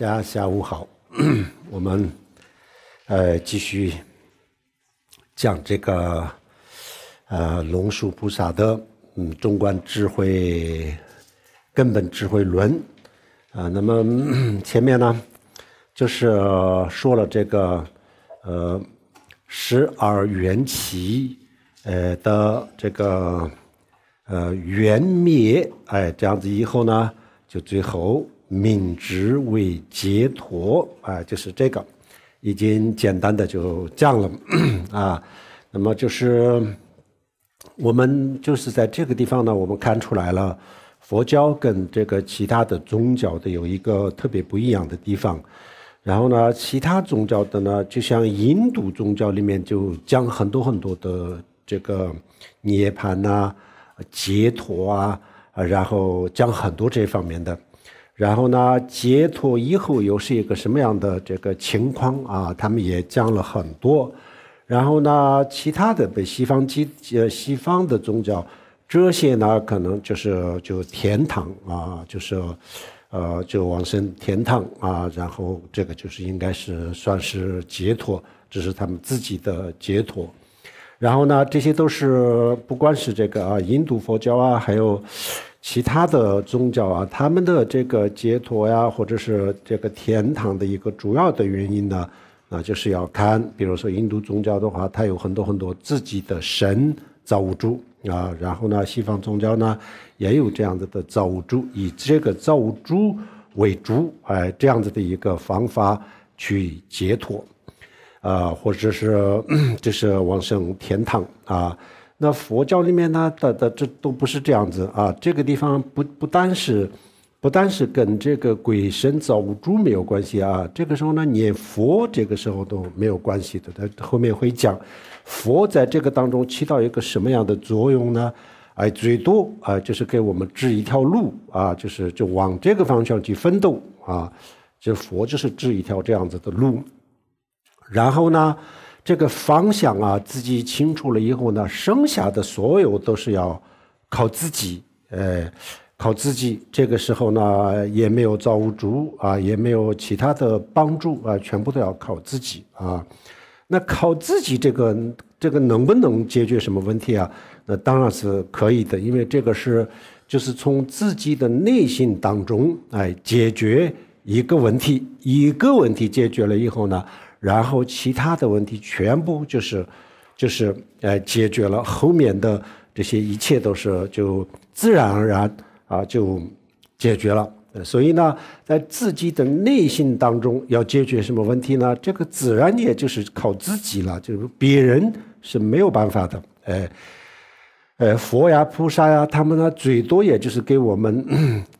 大家下午好，我们呃继续讲这个呃龙树菩萨的嗯中观智慧根本智慧论啊。那么前面呢就是说了这个呃十二缘起呃的这个呃缘灭哎，这样子以后呢就最后。敏直为解脱啊，就是这个，已经简单的就讲了 啊。那么就是我们就是在这个地方呢，我们看出来了，佛教跟这个其他的宗教的有一个特别不一样的地方。然后呢，其他宗教的呢，就像印度宗教里面就讲很多很多的这个涅槃啊、解脱啊，然后讲很多这方面的。然后呢，解脱以后又是一个什么样的这个情况啊？他们也讲了很多。然后呢，其他的被西方基呃西方的宗教，这些呢可能就是就天堂啊，就是，呃就往生天堂啊，然后这个就是应该是算是解脱，这是他们自己的解脱。然后呢，这些都是不管是这个啊印度佛教啊，还有。其他的宗教啊，他们的这个解脱呀，或者是这个天堂的一个主要的原因呢，那就是要看。比如说印度宗教的话，它有很多很多自己的神造物主啊，然后呢，西方宗教呢也有这样子的造物主，以这个造物主为主，哎，这样子的一个方法去解脱，啊，或者是这是往生天堂啊。那佛教里面呢，的的这都不是这样子啊。这个地方不不单是，不单是跟这个鬼神造物主没有关系啊。这个时候呢，念佛这个时候都没有关系的。他后面会讲，佛在这个当中起到一个什么样的作用呢？哎，最多啊，就是给我们指一条路啊，就是就往这个方向去奋斗啊。这佛就是指一条这样子的路，然后呢？这个方向啊，自己清楚了以后呢，剩下的所有都是要靠自己，呃，靠自己。这个时候呢，也没有造物主啊，也没有其他的帮助啊，全部都要靠自己啊。那靠自己，这个这个能不能解决什么问题啊？那当然是可以的，因为这个是就是从自己的内心当中哎解决一个问题，一个问题解决了以后呢。然后其他的问题全部就是，就是呃解决了，后面的这些一切都是就自然而然啊就解决了。所以呢，在自己的内心当中要解决什么问题呢？这个自然也就是靠自己了，就是别人是没有办法的。呃，呃，佛呀菩萨呀，他们呢最多也就是给我们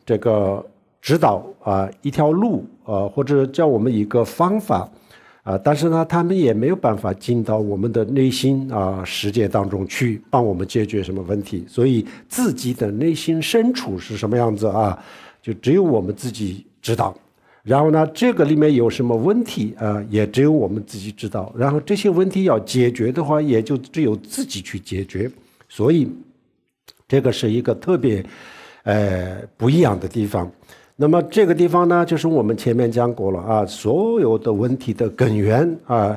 这个指导啊一条路啊，或者教我们一个方法。啊，但是呢，他们也没有办法进到我们的内心啊世界当中去帮我们解决什么问题。所以，自己的内心深处是什么样子啊，就只有我们自己知道。然后呢，这个里面有什么问题啊，也只有我们自己知道。然后这些问题要解决的话，也就只有自己去解决。所以，这个是一个特别呃不一样的地方。那么这个地方呢，就是我们前面讲过了啊，所有的问题的根源啊，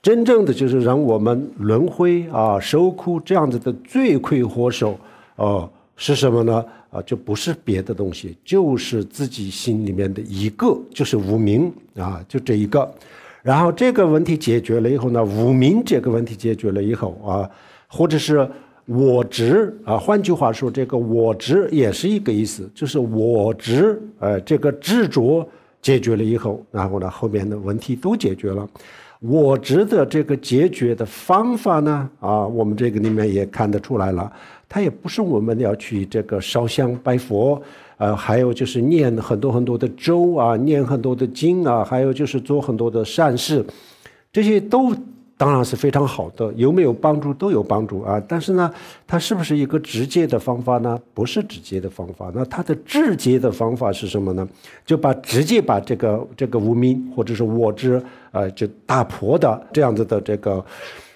真正的就是让我们轮回啊、受苦这样子的罪魁祸首哦，是什么呢？啊，就不是别的东西，就是自己心里面的一个，就是无名啊，就这一个。然后这个问题解决了以后呢，无名这个问题解决了以后啊，或者是。我执啊，换句话说，这个我执也是一个意思，就是我执，呃，这个执着解决了以后，然后呢，后面的问题都解决了。我执的这个解决的方法呢，啊，我们这个里面也看得出来了，它也不是我们要去这个烧香拜佛，呃，还有就是念很多很多的咒啊，念很多的经啊，还有就是做很多的善事，这些都。当然是非常好的，有没有帮助都有帮助啊！但是呢，它是不是一个直接的方法呢？不是直接的方法。那它的直接的方法是什么呢？就把直接把这个这个无名或者是我之啊，就打破的这样子的这个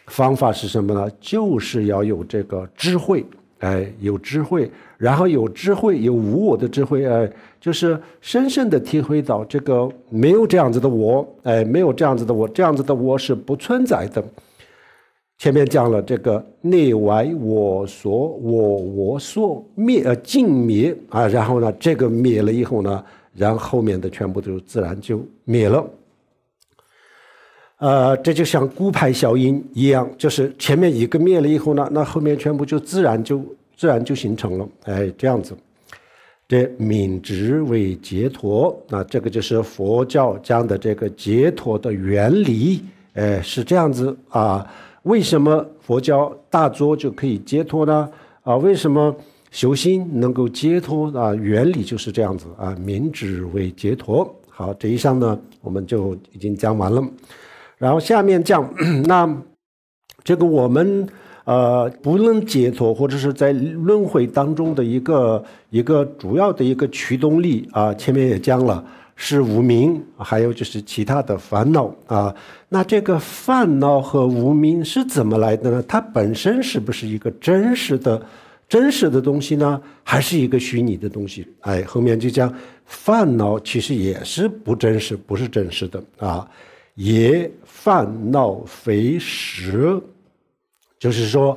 方法是什么呢？就是要有这个智慧，哎，有智慧，然后有智慧，有无我的智慧，哎。就是深深的体会到这个没有这样子的我，哎，没有这样子的我，这样子的我是不存在的。前面讲了这个内外我所我我所灭呃尽灭啊，然后呢，这个灭了以后呢，然后后面的全部都自然就灭了。呃，这就像孤派效应一样，就是前面一个灭了以后呢，那后面全部就自然就自然就形成了，哎，这样子。这敏执为解脱，那这个就是佛教讲的这个解脱的原理，哎，是这样子啊？为什么佛教大作就可以解脱呢？啊？为什么修心能够解脱啊？原理就是这样子啊？敏执为解脱。好，这一项呢，我们就已经讲完了。然后下面讲，那这个我们。呃，不论解脱或者是在轮回当中的一个一个主要的一个驱动力啊，前面也讲了，是无明，还有就是其他的烦恼啊。那这个烦恼和无明是怎么来的呢？它本身是不是一个真实的、真实的东西呢？还是一个虚拟的东西？哎，后面就讲，烦恼其实也是不真实，不是真实的啊，也烦恼非实。就是说，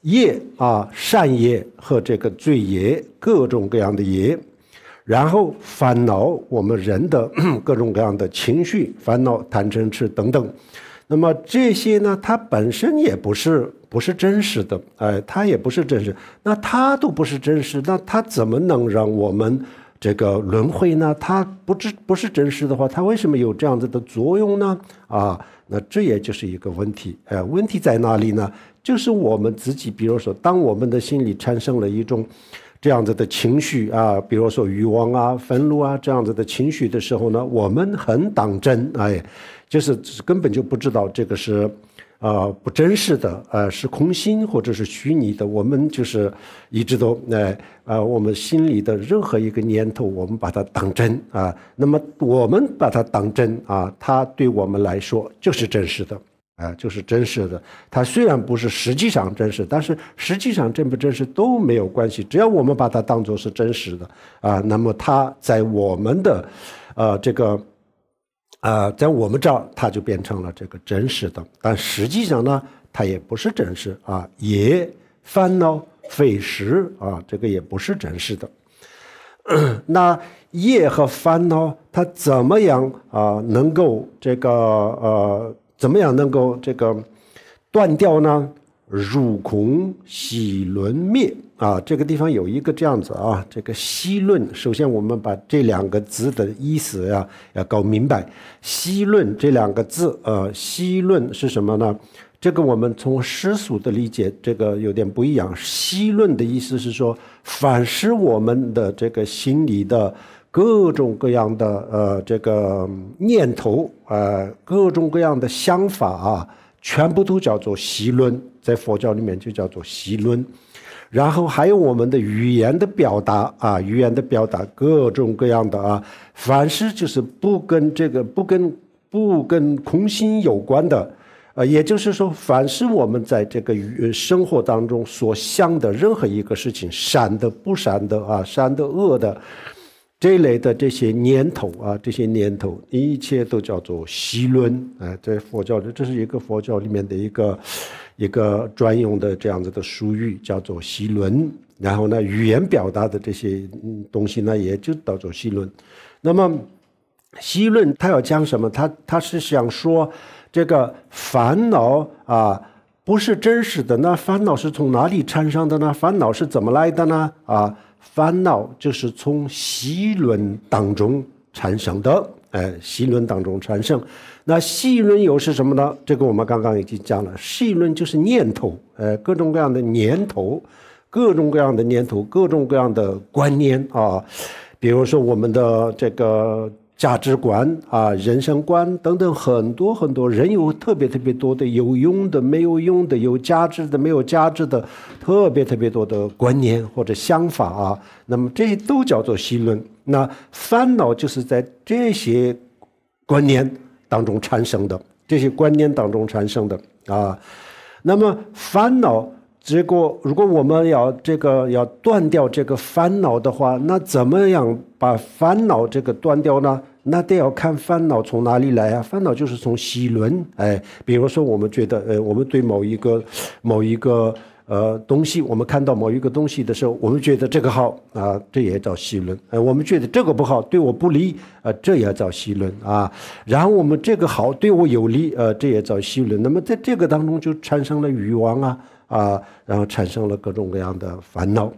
业啊，善业和这个罪业，各种各样的业，然后烦恼，我们人的 各种各样的情绪、烦恼、贪嗔痴等等。那么这些呢，它本身也不是不是真实的，哎，它也不是真实。那它都不是真实，那它怎么能让我们这个轮回呢？它不知不是真实的话，它为什么有这样子的作用呢？啊，那这也就是一个问题，哎，问题在哪里呢？就是我们自己，比如说，当我们的心里产生了一种这样子的情绪啊，比如说欲望啊、愤怒啊这样子的情绪的时候呢，我们很当真，哎，就是根本就不知道这个是啊不真实的，呃，是空心或者是虚拟的。我们就是一直都哎啊，我们心里的任何一个念头，我们把它当真啊。那么我们把它当真啊，它对我们来说就是真实的。啊，就是真实的。它虽然不是实际上真实，但是实际上真不真实都没有关系。只要我们把它当做是真实的啊，那么它在我们的，呃，这个，呃，在我们这儿，它就变成了这个真实的。但实际上呢，它也不是真实啊，也烦恼、费时啊，这个也不是真实的。那业和烦恼，它怎么样啊，能够这个呃？怎么样能够这个断掉呢？入空喜沦灭啊，这个地方有一个这样子啊，这个息论，首先我们把这两个字的意思呀，要搞明白。息论这两个字，呃，息论是什么呢？这个我们从世俗的理解，这个有点不一样。息论的意思是说，反思我们的这个心理的。各种各样的呃，这个念头啊，各种各样的想法啊，全部都叫做习论，在佛教里面就叫做习论。然后还有我们的语言的表达啊，语言的表达，各种各样的啊，凡是就是不跟这个不跟不跟空心有关的，呃，也就是说，凡是我们在这个语生活当中所想的任何一个事情，善的不善的啊，善的恶的。这类的这些念头啊，这些念头，一切都叫做“习论”啊，在佛教里，这是一个佛教里面的一个一个专用的这样子的术语，叫做“习论”。然后呢，语言表达的这些东西呢，也就叫做“习论”。那么，“习论”它要讲什么？它它是想说这个烦恼啊，不是真实的。那烦恼是从哪里产生的呢？烦恼是怎么来的呢？啊？烦恼就是从习论当中产生的，哎，习论当中产生。那习论又是什么呢？这个我们刚刚已经讲了，习论就是念头，哎，各种各样的念头，各种各样的念头，各种各样的观念啊，比如说我们的这个。价值观啊，人生观等等，很多很多人有特别特别多的有用的、没有用的、有价值的、没有价值的，特别特别多的观念或者想法啊。那么这些都叫做心论。那烦恼就是在这些观念当中产生的，这些观念当中产生的啊。那么烦恼。结果，如果我们要这个要断掉这个烦恼的话，那怎么样把烦恼这个断掉呢？那得要看烦恼从哪里来啊？烦恼就是从喜论，哎，比如说我们觉得呃，我们对某一个某一个呃东西，我们看到某一个东西的时候，我们觉得这个好啊，这也叫喜论。哎，我们觉得这个不好，对我不利啊，这也叫喜论啊。然后我们这个好对我有利啊，这也叫喜论。那么在这个当中就产生了欲望啊。啊，然后产生了各种各样的烦恼，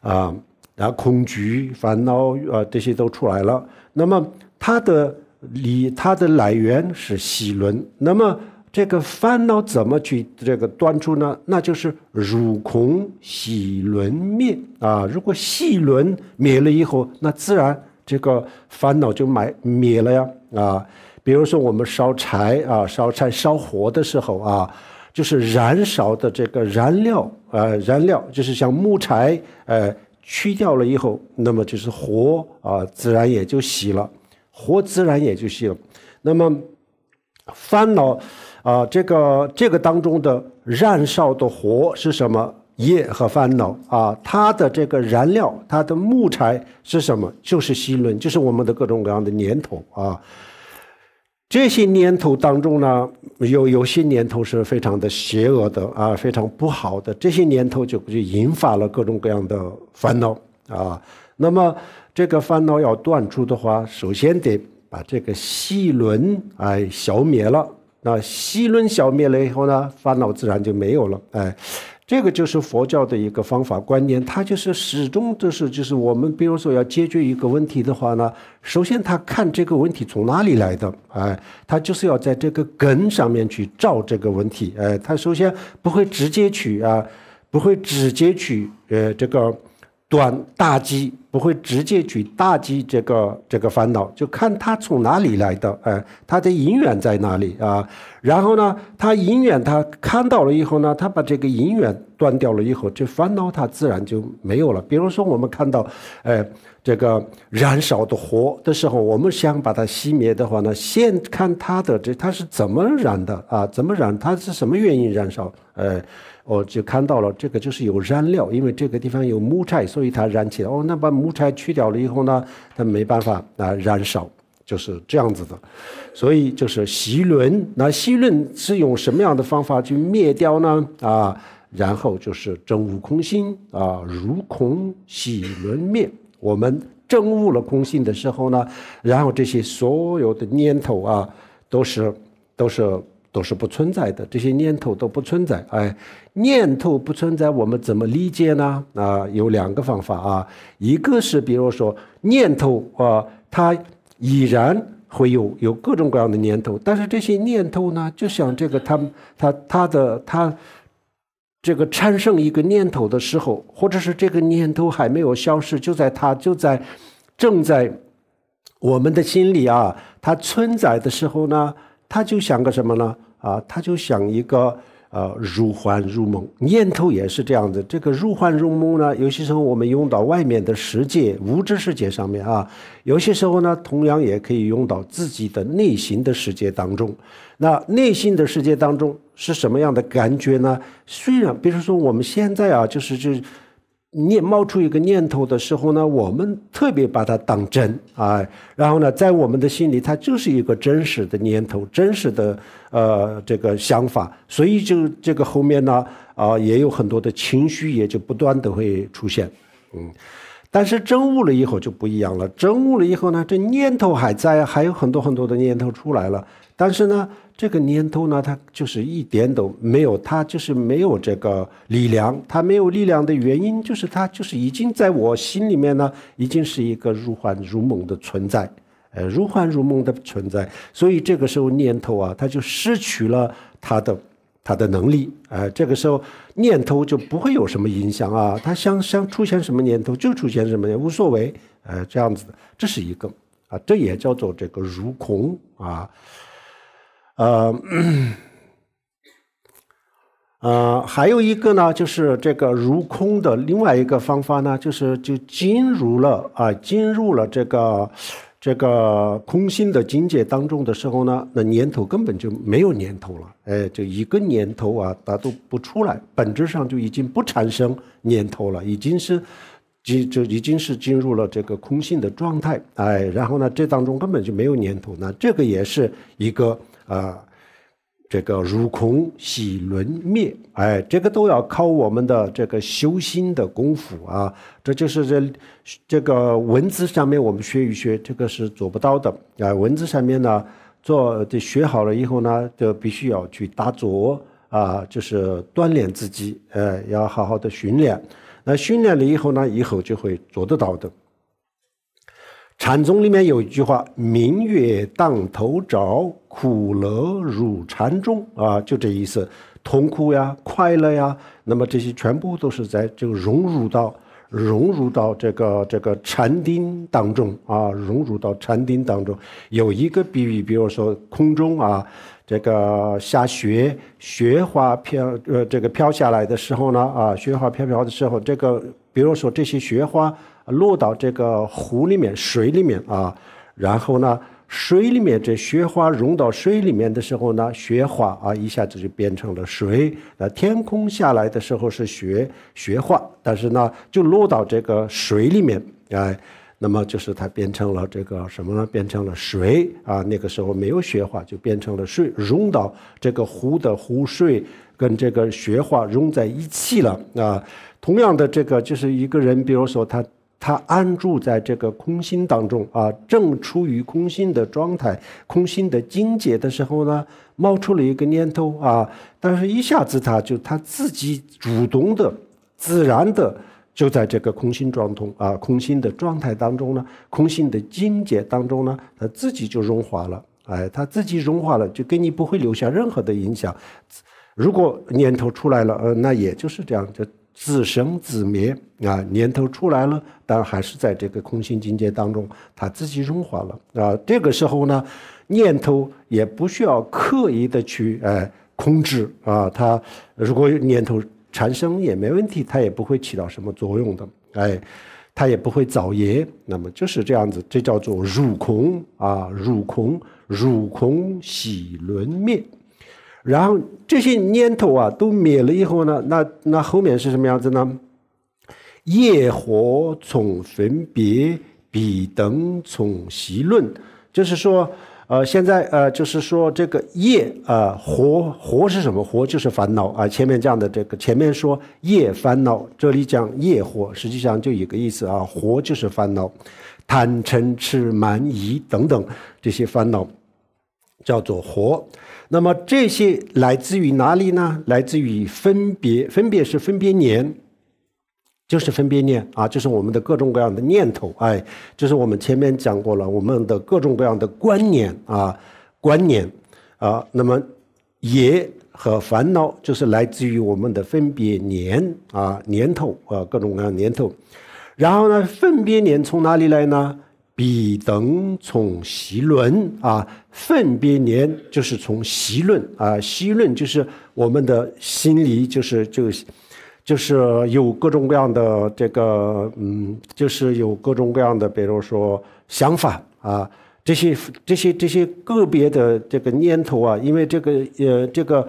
啊，然后恐惧、烦恼啊，这些都出来了。那么它的理，它的来源是喜轮。那么这个烦恼怎么去这个断除呢？那就是如空喜轮灭啊。如果喜轮灭了以后，那自然这个烦恼就埋灭了呀啊。比如说我们烧柴啊，烧柴烧火的时候啊。就是燃烧的这个燃料，呃，燃料就是像木柴，呃，去掉了以后，那么就是火啊，自然也就熄了，火自然也就熄了。那么，烦恼，啊，这个这个当中的燃烧的火是什么？业和烦恼啊，它的这个燃料，它的木柴是什么？就是心轮，就是我们的各种各样的念头啊。这些念头当中呢，有有些念头是非常的邪恶的啊，非常不好的。这些念头就就引发了各种各样的烦恼啊。那么这个烦恼要断除的话，首先得把这个细轮哎消灭了。那细轮消灭了以后呢，烦恼自然就没有了哎。这个就是佛教的一个方法观念，它就是始终就是就是我们比如说要解决一个问题的话呢，首先他看这个问题从哪里来的，哎，他就是要在这个根上面去找这个问题，哎，他首先不会直接去啊，不会直接去呃这个短打击。不会直接去打击这个这个烦恼，就看他从哪里来的，哎，他的因缘在哪里啊？然后呢，他因缘他看到了以后呢，他把这个因缘断掉了以后，这烦恼他自然就没有了。比如说我们看到，哎。这个燃烧的火的时候，我们想把它熄灭的话呢，先看它的这它是怎么燃的啊？怎么燃？它是什么原因燃烧？呃，我就看到了，这个就是有燃料，因为这个地方有木柴，所以它燃起来。哦，那把木柴去掉了以后呢，它没办法啊燃烧，就是这样子的。所以就是息轮，那息轮是用什么样的方法去灭掉呢？啊，然后就是真悟空心啊，如空息轮灭。我们证悟了空性的时候呢，然后这些所有的念头啊，都是，都是，都是不存在的。这些念头都不存在，哎，念头不存在，我们怎么理解呢？啊，有两个方法啊，一个是比如说念头啊，它已然会有有各种各样的念头，但是这些念头呢，就像这个，他他，他的，他。这个产生一个念头的时候，或者是这个念头还没有消失，就在它就在正在我们的心里啊，它存在的时候呢，它就像个什么呢？啊，它就像一个呃，如幻如梦念头也是这样子。这个如幻如梦呢，有些时候我们用到外面的世界、物质世界上面啊，有些时候呢，同样也可以用到自己的内心的世界当中。那内心的世界当中是什么样的感觉呢？虽然比如说我们现在啊，就是这念冒出一个念头的时候呢，我们特别把它当真啊，然后呢，在我们的心里，它就是一个真实的念头，真实的呃这个想法，所以就这个后面呢啊，也有很多的情绪也就不断的会出现，嗯，但是真悟了以后就不一样了，真悟了以后呢，这念头还在还有很多很多的念头出来了，但是呢。这个念头呢，它就是一点都没有，它就是没有这个力量。它没有力量的原因，就是它就是已经在我心里面呢，已经是一个如幻如梦的存在，呃，如幻如梦的存在。所以这个时候念头啊，它就失去了它的它的能力，呃，这个时候念头就不会有什么影响啊。它想想出现什么念头就出现什么，无所谓，呃，这样子的，这是一个啊，这也叫做这个如空啊。呃，呃，还有一个呢，就是这个如空的另外一个方法呢，就是就进入了啊，进入了这个这个空性的境界当中的时候呢，那念头根本就没有念头了，哎，就一个念头啊，它都不出来，本质上就已经不产生念头了，已经是就就已经是进入了这个空性的状态，哎，然后呢，这当中根本就没有念头，那这个也是一个。啊，这个入空、喜轮、灭，哎，这个都要靠我们的这个修心的功夫啊。这就是这这个文字上面我们学一学，这个是做不到的啊。文字上面呢，做这学好了以后呢，就必须要去打坐啊，就是锻炼自己，呃，要好好的训练。那训练了以后呢，以后就会做得到的。禅宗里面有一句话：“明月当头照，苦乐入禅中。”啊，就这意思，痛苦呀，快乐呀，那么这些全部都是在这个融入到，融入到这个这个禅定当中啊，融入到禅定当中。有一个比喻，比如说空中啊，这个下雪，雪花飘，呃，这个飘下来的时候呢，啊，雪花飘飘的时候，这个比如说这些雪花。落到这个湖里面、水里面啊，然后呢，水里面这雪花融到水里面的时候呢，雪花啊，一下子就变成了水。那天空下来的时候是雪，雪花，但是呢，就落到这个水里面哎，那么就是它变成了这个什么呢？变成了水啊。那个时候没有雪花，就变成了水，融到这个湖的湖水跟这个雪花融在一起了啊。同样的，这个就是一个人，比如说他。他安住在这个空心当中啊，正处于空心的状态、空心的境界的时候呢，冒出了一个念头啊，但是一下子他就他自己主动的、自然的就在这个空心状通啊、空心的状态当中呢、空心的境界当中呢，他自己就融化了。哎，他自己融化了，就给你不会留下任何的影响。如果念头出来了，呃，那也就是这样就自生自灭啊，念头出来了，但还是在这个空性境界当中，它自己融化了啊。这个时候呢，念头也不需要刻意的去哎控制啊。它如果念头产生也没问题，它也不会起到什么作用的，哎，它也不会造业。那么就是这样子，这叫做入空啊，入空，入空喜轮灭。然后这些念头啊都灭了以后呢，那那后面是什么样子呢？业火从分别彼等从习论，就是说，呃，现在呃，就是说这个业啊，活活是什么？活就是烦恼啊。前面讲的这个，前面说业烦恼，这里讲业火，实际上就一个意思啊，活就是烦恼，贪嗔痴慢疑等等这些烦恼叫做活。那么这些来自于哪里呢？来自于分别，分别是分别念，就是分别念啊，就是我们的各种各样的念头哎，就是我们前面讲过了，我们的各种各样的观念啊，观念啊，那么也。和烦恼就是来自于我们的分别念啊，念头啊，各种各样的念头。然后呢，分别念从哪里来呢？彼等从习论啊，分别念就是从习论啊，习论就是我们的心理，就是就，就是有各种各样的这个，嗯，就是有各种各样的，比如说想法啊，这些这些这些个别的这个念头啊，因为这个呃，这个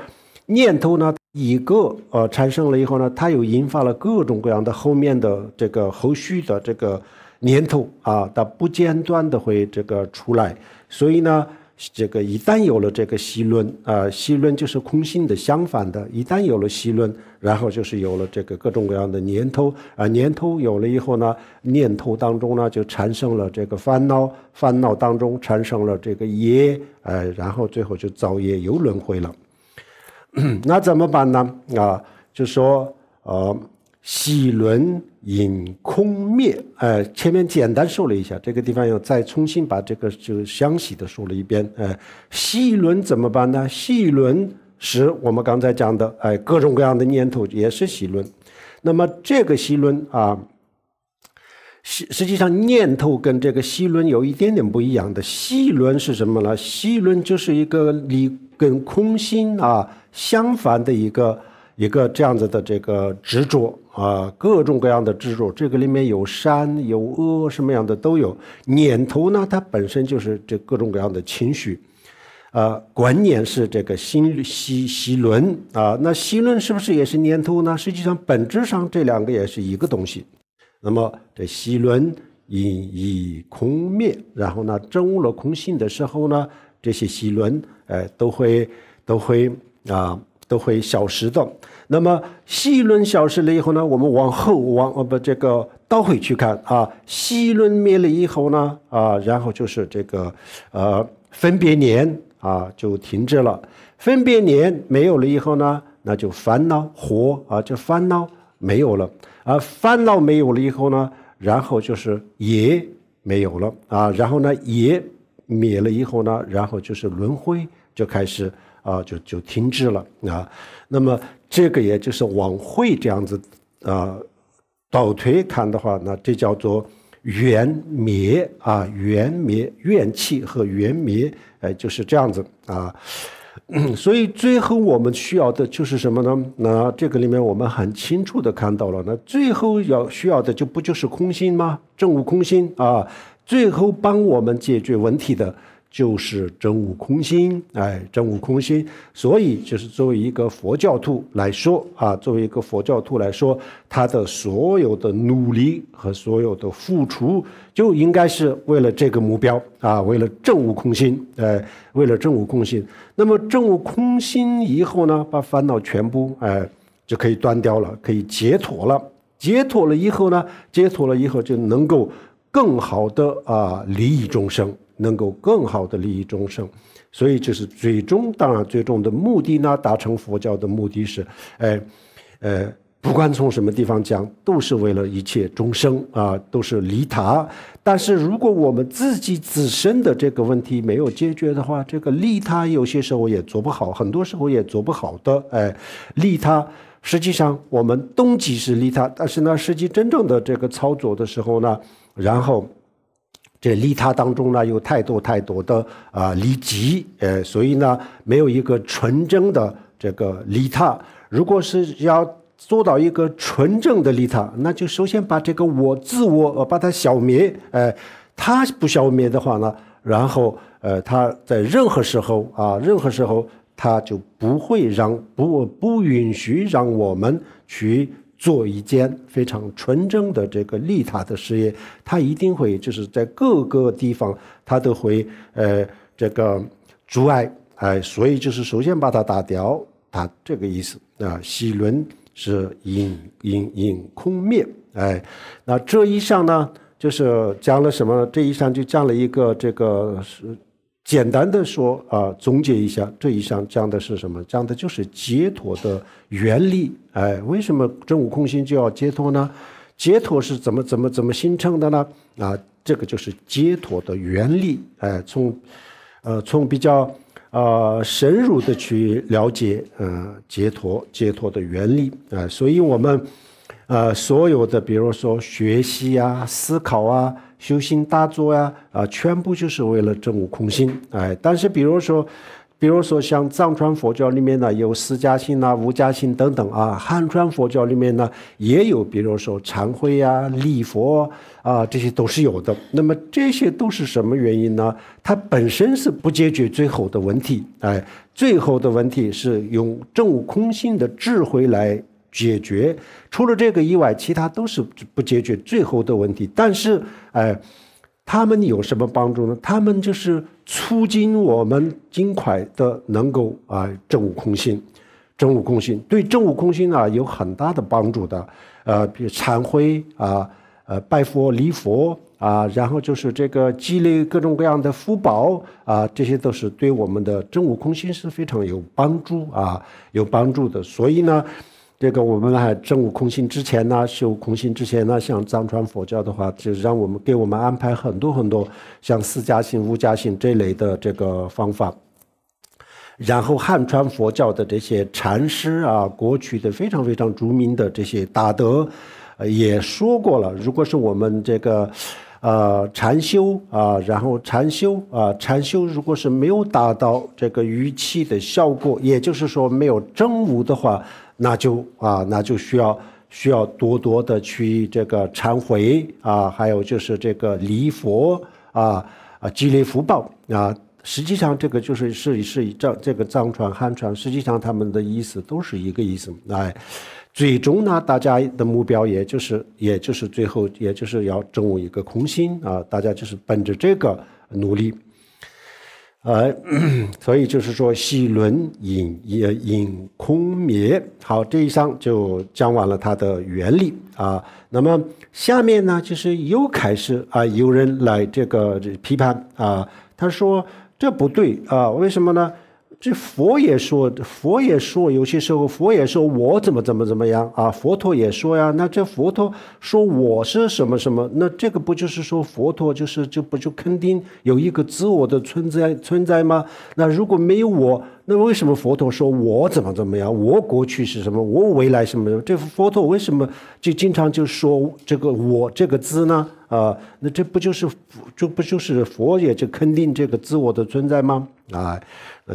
念头呢，一个呃产生了以后呢，它又引发了各种各样的后面的这个后续的这个。念头啊，它不间断的会这个出来，所以呢，这个一旦有了这个希论啊，希论就是空性的相反的，一旦有了希论，然后就是有了这个各种各样的念头啊，念头有了以后呢，念头当中呢就产生了这个烦恼，烦恼当中产生了这个业，呃，然后最后就造业又轮回了，那怎么办呢？啊，就说呃。息轮引空灭，哎，前面简单说了一下，这个地方要再重新把这个就详细的说了一遍。哎，息轮怎么办呢？息轮是我们刚才讲的，哎，各种各样的念头也是息轮。那么这个息轮啊，实实际上念头跟这个息轮有一点点不一样的。息轮是什么呢？息轮就是一个你跟空心啊相反的一个一个这样子的这个执着。啊，各种各样的制作，这个里面有山有鹅，什么样的都有。念头呢，它本身就是这各种各样的情绪。啊，观念是这个心息息轮啊，那息轮是不是也是念头呢？实际上，本质上这两个也是一个东西。那么，这息轮隐异、空、灭，然后呢，证悟了空性的时候呢，这些息轮哎，都会都会啊，都会消失的。那么，细轮消失了以后呢？我们往后往呃不，这个倒回去看啊。细轮灭了以后呢，啊，然后就是这个呃分别年啊就停止了。分别年没有了以后呢，那就烦恼火啊，就烦恼没有了。而烦恼没有了以后呢，然后就是也没有了啊。然后呢，也灭了以后呢，然后就是轮回就开始啊，就就停止了啊。那么，这个也就是往回这样子，啊，倒推看的话，那这叫做缘灭啊，缘灭怨气和缘灭，哎，就是这样子啊。所以最后我们需要的就是什么呢？那这个里面我们很清楚的看到了，那最后要需要的就不就是空心吗？正悟空心啊，最后帮我们解决问题的。就是真悟空心，哎，真悟空心，所以就是作为一个佛教徒来说啊，作为一个佛教徒来说，他的所有的努力和所有的付出，就应该是为了这个目标啊，为了证悟空心，哎，为了证悟空心。那么证悟空心以后呢，把烦恼全部哎就可以断掉了，可以解脱了。解脱了以后呢，解脱了以后就能够更好的啊利益众生。能够更好的利益众生，所以这是最终，当然最终的目的呢，达成佛教的目的是，哎，呃，不管从什么地方讲，都是为了一切众生啊，都是利他。但是如果我们自己自身的这个问题没有解决的话，这个利他有些时候也做不好，很多时候也做不好的。哎，利他实际上我们动机是利他，但是呢，实际真正的这个操作的时候呢，然后。这利他当中呢，有太多太多的啊利己，呃，所以呢，没有一个纯正的这个利他。如果是要做到一个纯正的利他，那就首先把这个我、自我呃把它消灭，哎，他不消灭的话呢，然后呃，他在任何时候啊，任何时候他就不会让不不允许让我们去。做一件非常纯正的这个利他的事业，他一定会就是在各个地方，他都会呃这个阻碍，哎，所以就是首先把它打掉，它这个意思啊。喜轮是引引引空灭，哎，那这一项呢，就是讲了什么？这一项就讲了一个这个是。简单的说啊，总结一下这一章讲的是什么？讲的就是解脱的原理。哎，为什么真悟空心就要解脱呢？解脱是怎么怎么怎么形成的呢？啊，这个就是解脱的原理。哎，从，呃，从比较啊深入的去了解，嗯，解脱解脱的原理啊，所以我们。呃，所有的，比如说学习呀、思考啊、修心大作呀，啊，全部就是为了证悟空性。哎，但是比如说，比如说像藏传佛教里面呢，有释迦心呐、无加心等等啊，汉传佛教里面呢也有，比如说忏悔呀、礼佛啊，这些都是有的。那么这些都是什么原因呢？它本身是不解决最后的问题。哎，最后的问题是用证悟空性的智慧来。解决除了这个以外，其他都是不解决最后的问题。但是，哎，他们有什么帮助呢？他们就是促进我们尽快的能够啊，政务空心，政务空心对政务空心呢有很大的帮助的。呃，比如忏悔啊，呃，拜佛礼佛啊，然后就是这个积累各种各样的福报啊，这些都是对我们的政悟空心是非常有帮助啊，有帮助的。所以呢。这个我们还正悟空性之前呢，修空性之前呢，像藏传佛教的话，就让我们给我们安排很多很多，像四加心、五加心这类的这个方法。然后汉传佛教的这些禅师啊，过去的非常非常著名的这些大德，也说过了，如果是我们这个，呃，禅修啊，然后禅修啊，禅修如果是没有达到这个预期的效果，也就是说没有正悟的话。那就啊，那就需要需要多多的去这个忏悔啊，还有就是这个礼佛啊啊积累福报啊。实际上这个就是是是藏这个藏传汉传，实际上他们的意思都是一个意思。来，最终呢，大家的目标也就是也就是最后也就是要证悟一个空心啊。大家就是奔着这个努力。呃，所以就是说，喜轮隐也隐空灭。好，这一章就讲完了它的原理啊。那么下面呢，就是又开始啊，有人来这个批判啊，他说这不对啊，为什么呢？这佛也说，佛也说，有些时候佛也说我怎么怎么怎么样啊？佛陀也说呀，那这佛陀说我是什么什么？那这个不就是说佛陀就是就不就肯定有一个自我的存在存在吗？那如果没有我，那为什么佛陀说我怎么怎么样？我过去是什么？我未来什么？这佛陀为什么就经常就说这个“我”这个字呢？啊，那这不就是，就不就是佛也就肯定这个自我的存在吗？啊？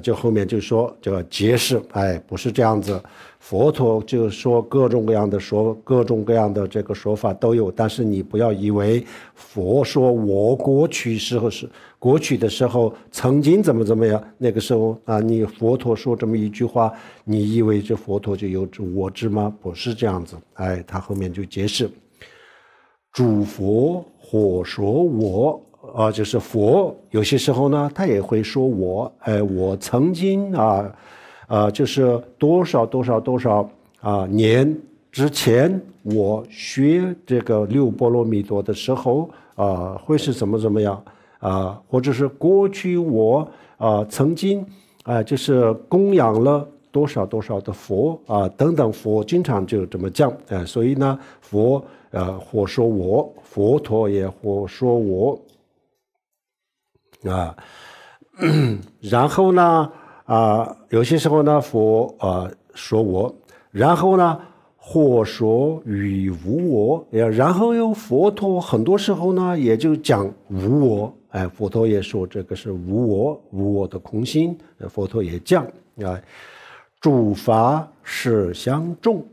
就后面就说就要解释，哎，不是这样子。佛陀就说各种各样的说，各种各样的这个说法都有，但是你不要以为佛说我国去时候是过去的时候曾经怎么怎么样，那个时候啊，你佛陀说这么一句话，你以为这佛陀就有我知吗？不是这样子，哎，他后面就解释，主佛或说我。啊，就是佛，有些时候呢，他也会说我，哎，我曾经啊，呃，就是多少多少多少啊年之前，我学这个六波罗蜜多的时候啊，会是怎么怎么样啊，或者是过去我啊曾经啊，就是供养了多少多少的佛啊等等，佛经常就这么讲，哎，所以呢，佛呃或说我，佛陀也或说我。啊，然后呢？啊，有些时候呢，佛呃说我，然后呢，或说与无我，然后又佛陀很多时候呢，也就讲无我。哎，佛陀也说这个是无我，无我的空心。佛陀也讲啊，诸法是相众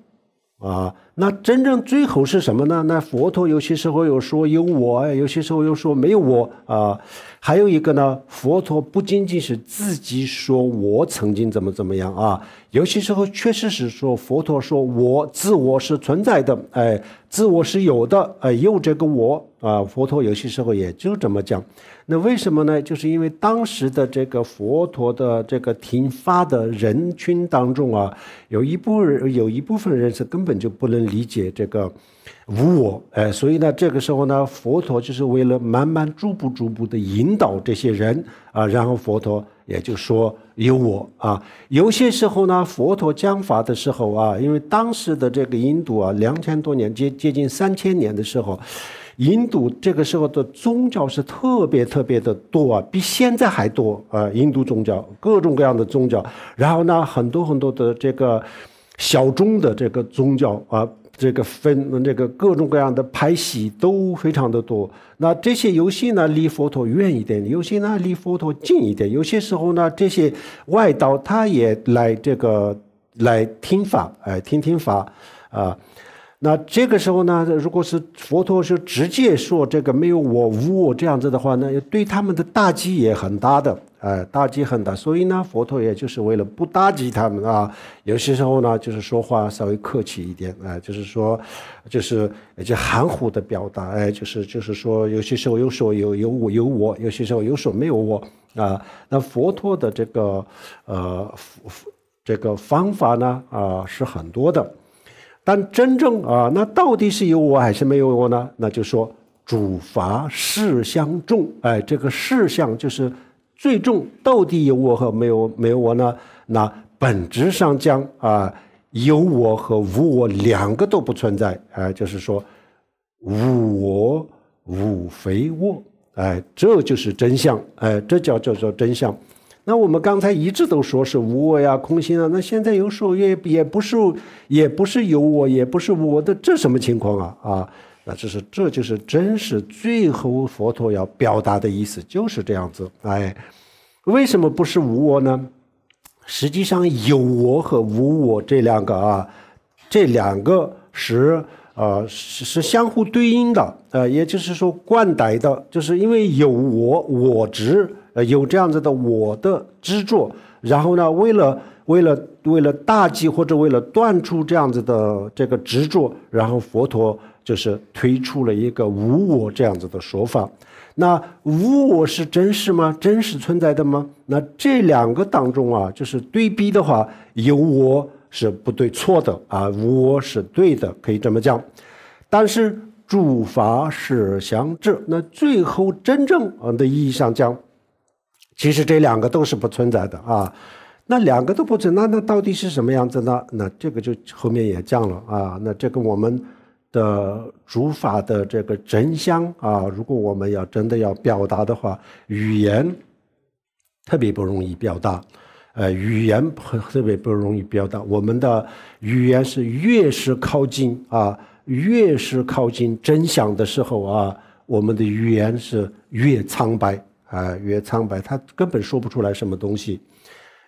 啊。那真正最后是什么呢？那佛陀有些时候又说有我，有些时候又说没有我啊。还有一个呢，佛陀不仅仅是自己说我曾经怎么怎么样啊，有些时候确实是说佛陀说我自我是存在的，哎。自我是有的，呃，有这个我啊。佛陀有些时候也就这么讲，那为什么呢？就是因为当时的这个佛陀的这个听法的人群当中啊，有一部有一部分人是根本就不能理解这个无我，哎，所以呢，这个时候呢，佛陀就是为了慢慢逐步逐步的引导这些人啊，然后佛陀也就说有我啊。有些时候呢，佛陀讲法的时候啊，因为当时的这个印度啊，两千多年接近。接近三千年的时候，印度这个时候的宗教是特别特别的多啊，比现在还多啊！印度宗教各种各样的宗教，然后呢，很多很多的这个小众的这个宗教啊，这个分这个各种各样的派系都非常的多。那这些游戏呢，离佛陀远一点；，有些呢，离佛陀近一点。有些时候呢，这些外道他也来这个来听法，哎，听听法啊。那这个时候呢，如果是佛陀是直接说这个没有我无我这样子的话，呢，对他们的打击也很大的，呃，打击很大。所以呢，佛陀也就是为了不打击他们啊，有些时候呢，就是说话稍微客气一点，哎，就是说，就是就含糊的表达，哎，就是就是说，有些时候有说有有我有我，有些时候有说没有我啊。那佛陀的这个呃，这个方法呢，啊，是很多的。但真正啊，那到底是有我还是没有我呢？那就说主罚事相重，哎，这个事相就是最重。到底有我和没有没有我呢？那本质上讲啊，有我和无我两个都不存在，哎，就是说无我无非我，哎，这就是真相，哎，这叫叫做真相。那我们刚才一直都说是无我呀、空心啊，那现在有时候也也不是，也不是有我，也不是我的，这什么情况啊？啊，那这是，这就是真实最后佛陀要表达的意思就是这样子。哎，为什么不是无我呢？实际上有我和无我这两个啊，这两个是呃是是相互对应的啊，也就是说惯逮的，就是因为有我我执。呃，有这样子的我的执着，然后呢，为了为了为了大计或者为了断除这样子的这个执着，然后佛陀就是推出了一个无我这样子的说法。那无我是真实吗？真实存在的吗？那这两个当中啊，就是对比的话，有我是不对错的啊，无我是对的，可以这么讲。但是诸法是相知，那最后真正的意义上讲。其实这两个都是不存在的啊，那两个都不存，那那到底是什么样子呢？那这个就后面也讲了啊，那这个我们的主法的这个真相啊，如果我们要真的要表达的话，语言特别不容易表达，呃，语言很特别不容易表达。我们的语言是越是靠近啊，越是靠近真相的时候啊，我们的语言是越苍白。啊，越苍白，他根本说不出来什么东西。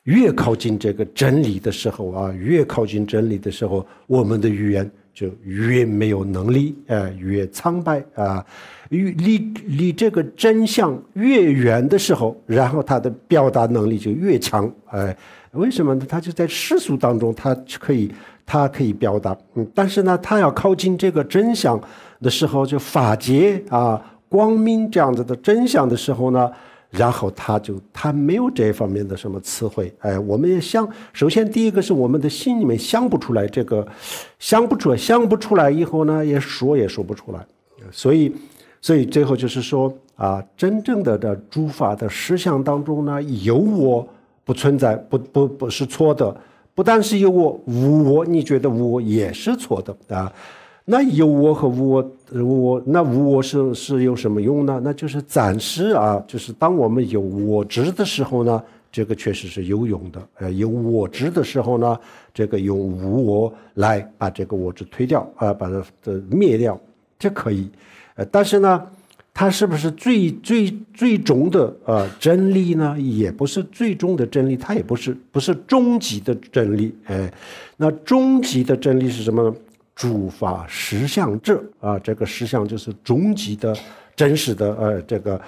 越靠近这个真理的时候啊，越靠近真理的时候，我们的语言就越没有能力。哎，越苍白啊，越离离这个真相越远的时候，然后他的表达能力就越强。哎，为什么呢？他就在世俗当中，他可以，他可以表达。嗯，但是呢，他要靠近这个真相的时候，就法界啊。光明这样子的真相的时候呢，然后他就他没有这方面的什么词汇，哎，我们也想，首先第一个是我们的心里面想不出来这个，想不出来，想不出来以后呢，也说也说不出来，所以，所以最后就是说啊，真正的的诸法的实相当中呢，有我不存在，不不不是错的，不但是有我，无我，你觉得无也是错的啊。那有我和无我，无我那无我是是有什么用呢？那就是暂时啊，就是当我们有我执的时候呢，这个确实是有用的。呃，有我执的时候呢，这个用无我来把这个我执推掉啊，把它的灭掉，这可以。呃，但是呢，它是不是最最最终的呃真理呢？也不是最终的真理，它也不是不是终极的真理。哎，那终极的真理是什么呢？诸法实相者啊，这个实相就是终极的、真实的，呃，这个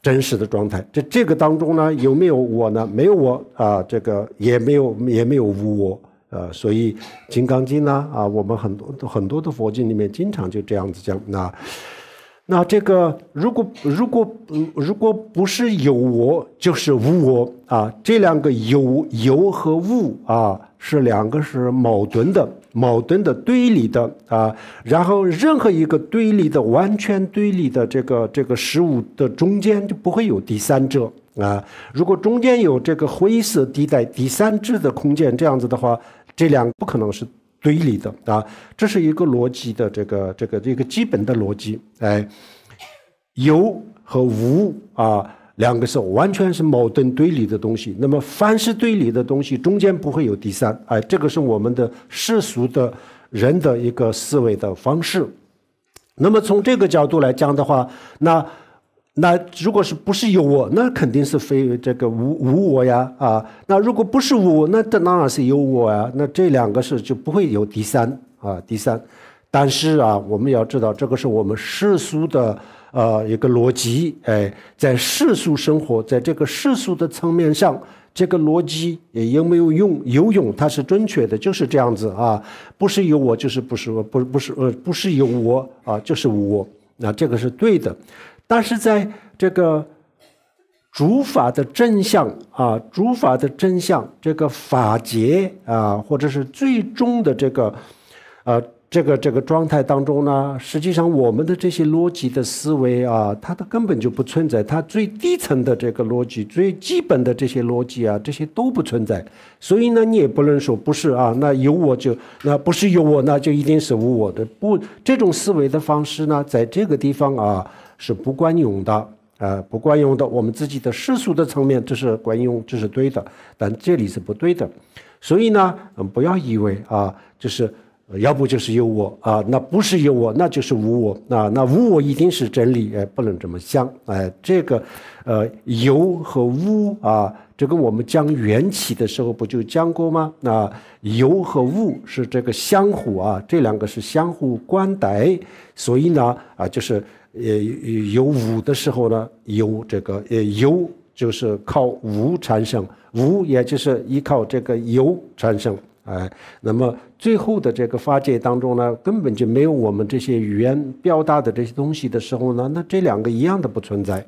真实的状态。这这个当中呢，有没有我呢？没有我啊，这个也没有，也没有无我。呃，所以《金刚经》呢，啊，我们很多很多的佛经里面经常就这样子讲。那那这个，如果如果如果不是有我，就是无我啊，这两个有有和无啊，是两个是矛盾的。矛盾的对立的啊，然后任何一个对立的完全对立的这个这个事物的中间就不会有第三者啊。如果中间有这个灰色地带、第三者的空间，这样子的话，这两不可能是对立的啊。这是一个逻辑的这个这个这个基本的逻辑，哎，有和无啊。两个是完全是矛盾对立的东西。那么，凡是对立的东西中间不会有第三。哎，这个是我们的世俗的人的一个思维的方式。那么，从这个角度来讲的话，那那如果是不是有我，那肯定是非这个无无我呀，啊。那如果不是我，那这当然是有我呀。那这两个是就不会有第三啊，第三。但是啊，我们要知道，这个是我们世俗的。呃，一个逻辑，哎，在世俗生活，在这个世俗的层面上，这个逻辑也有没有用？有用，它是准确的，就是这样子啊，不是有我，就是不是，不不是，呃，不是有我啊，就是我，那这个是对的。但是在这个主法的真相啊，主法的真相，这个法结啊，或者是最终的这个，呃。这个这个状态当中呢，实际上我们的这些逻辑的思维啊，它的根本就不存在，它最低层的这个逻辑、最基本的这些逻辑啊，这些都不存在。所以呢，你也不能说不是啊，那有我就那不是有我，那就一定是无我的。不，这种思维的方式呢，在这个地方啊是不管用的，呃，不管用的。我们自己的世俗的层面这是管用，这是对的，但这里是不对的。所以呢，不要以为啊，就是。要不就是有我啊，那不是有我，那就是无我。那那无我一定是真理，哎，不能这么想，哎，这个，呃，有和无啊，这个我们讲缘起的时候不就讲过吗？那有和无是这个相互啊，这两个是相互关待。所以呢，啊，就是呃有无的时候呢，有这个呃有就是靠无产生，无也就是依靠这个有产生。哎，那么。最后的这个发界当中呢，根本就没有我们这些语言表达的这些东西的时候呢，那这两个一样的不存在，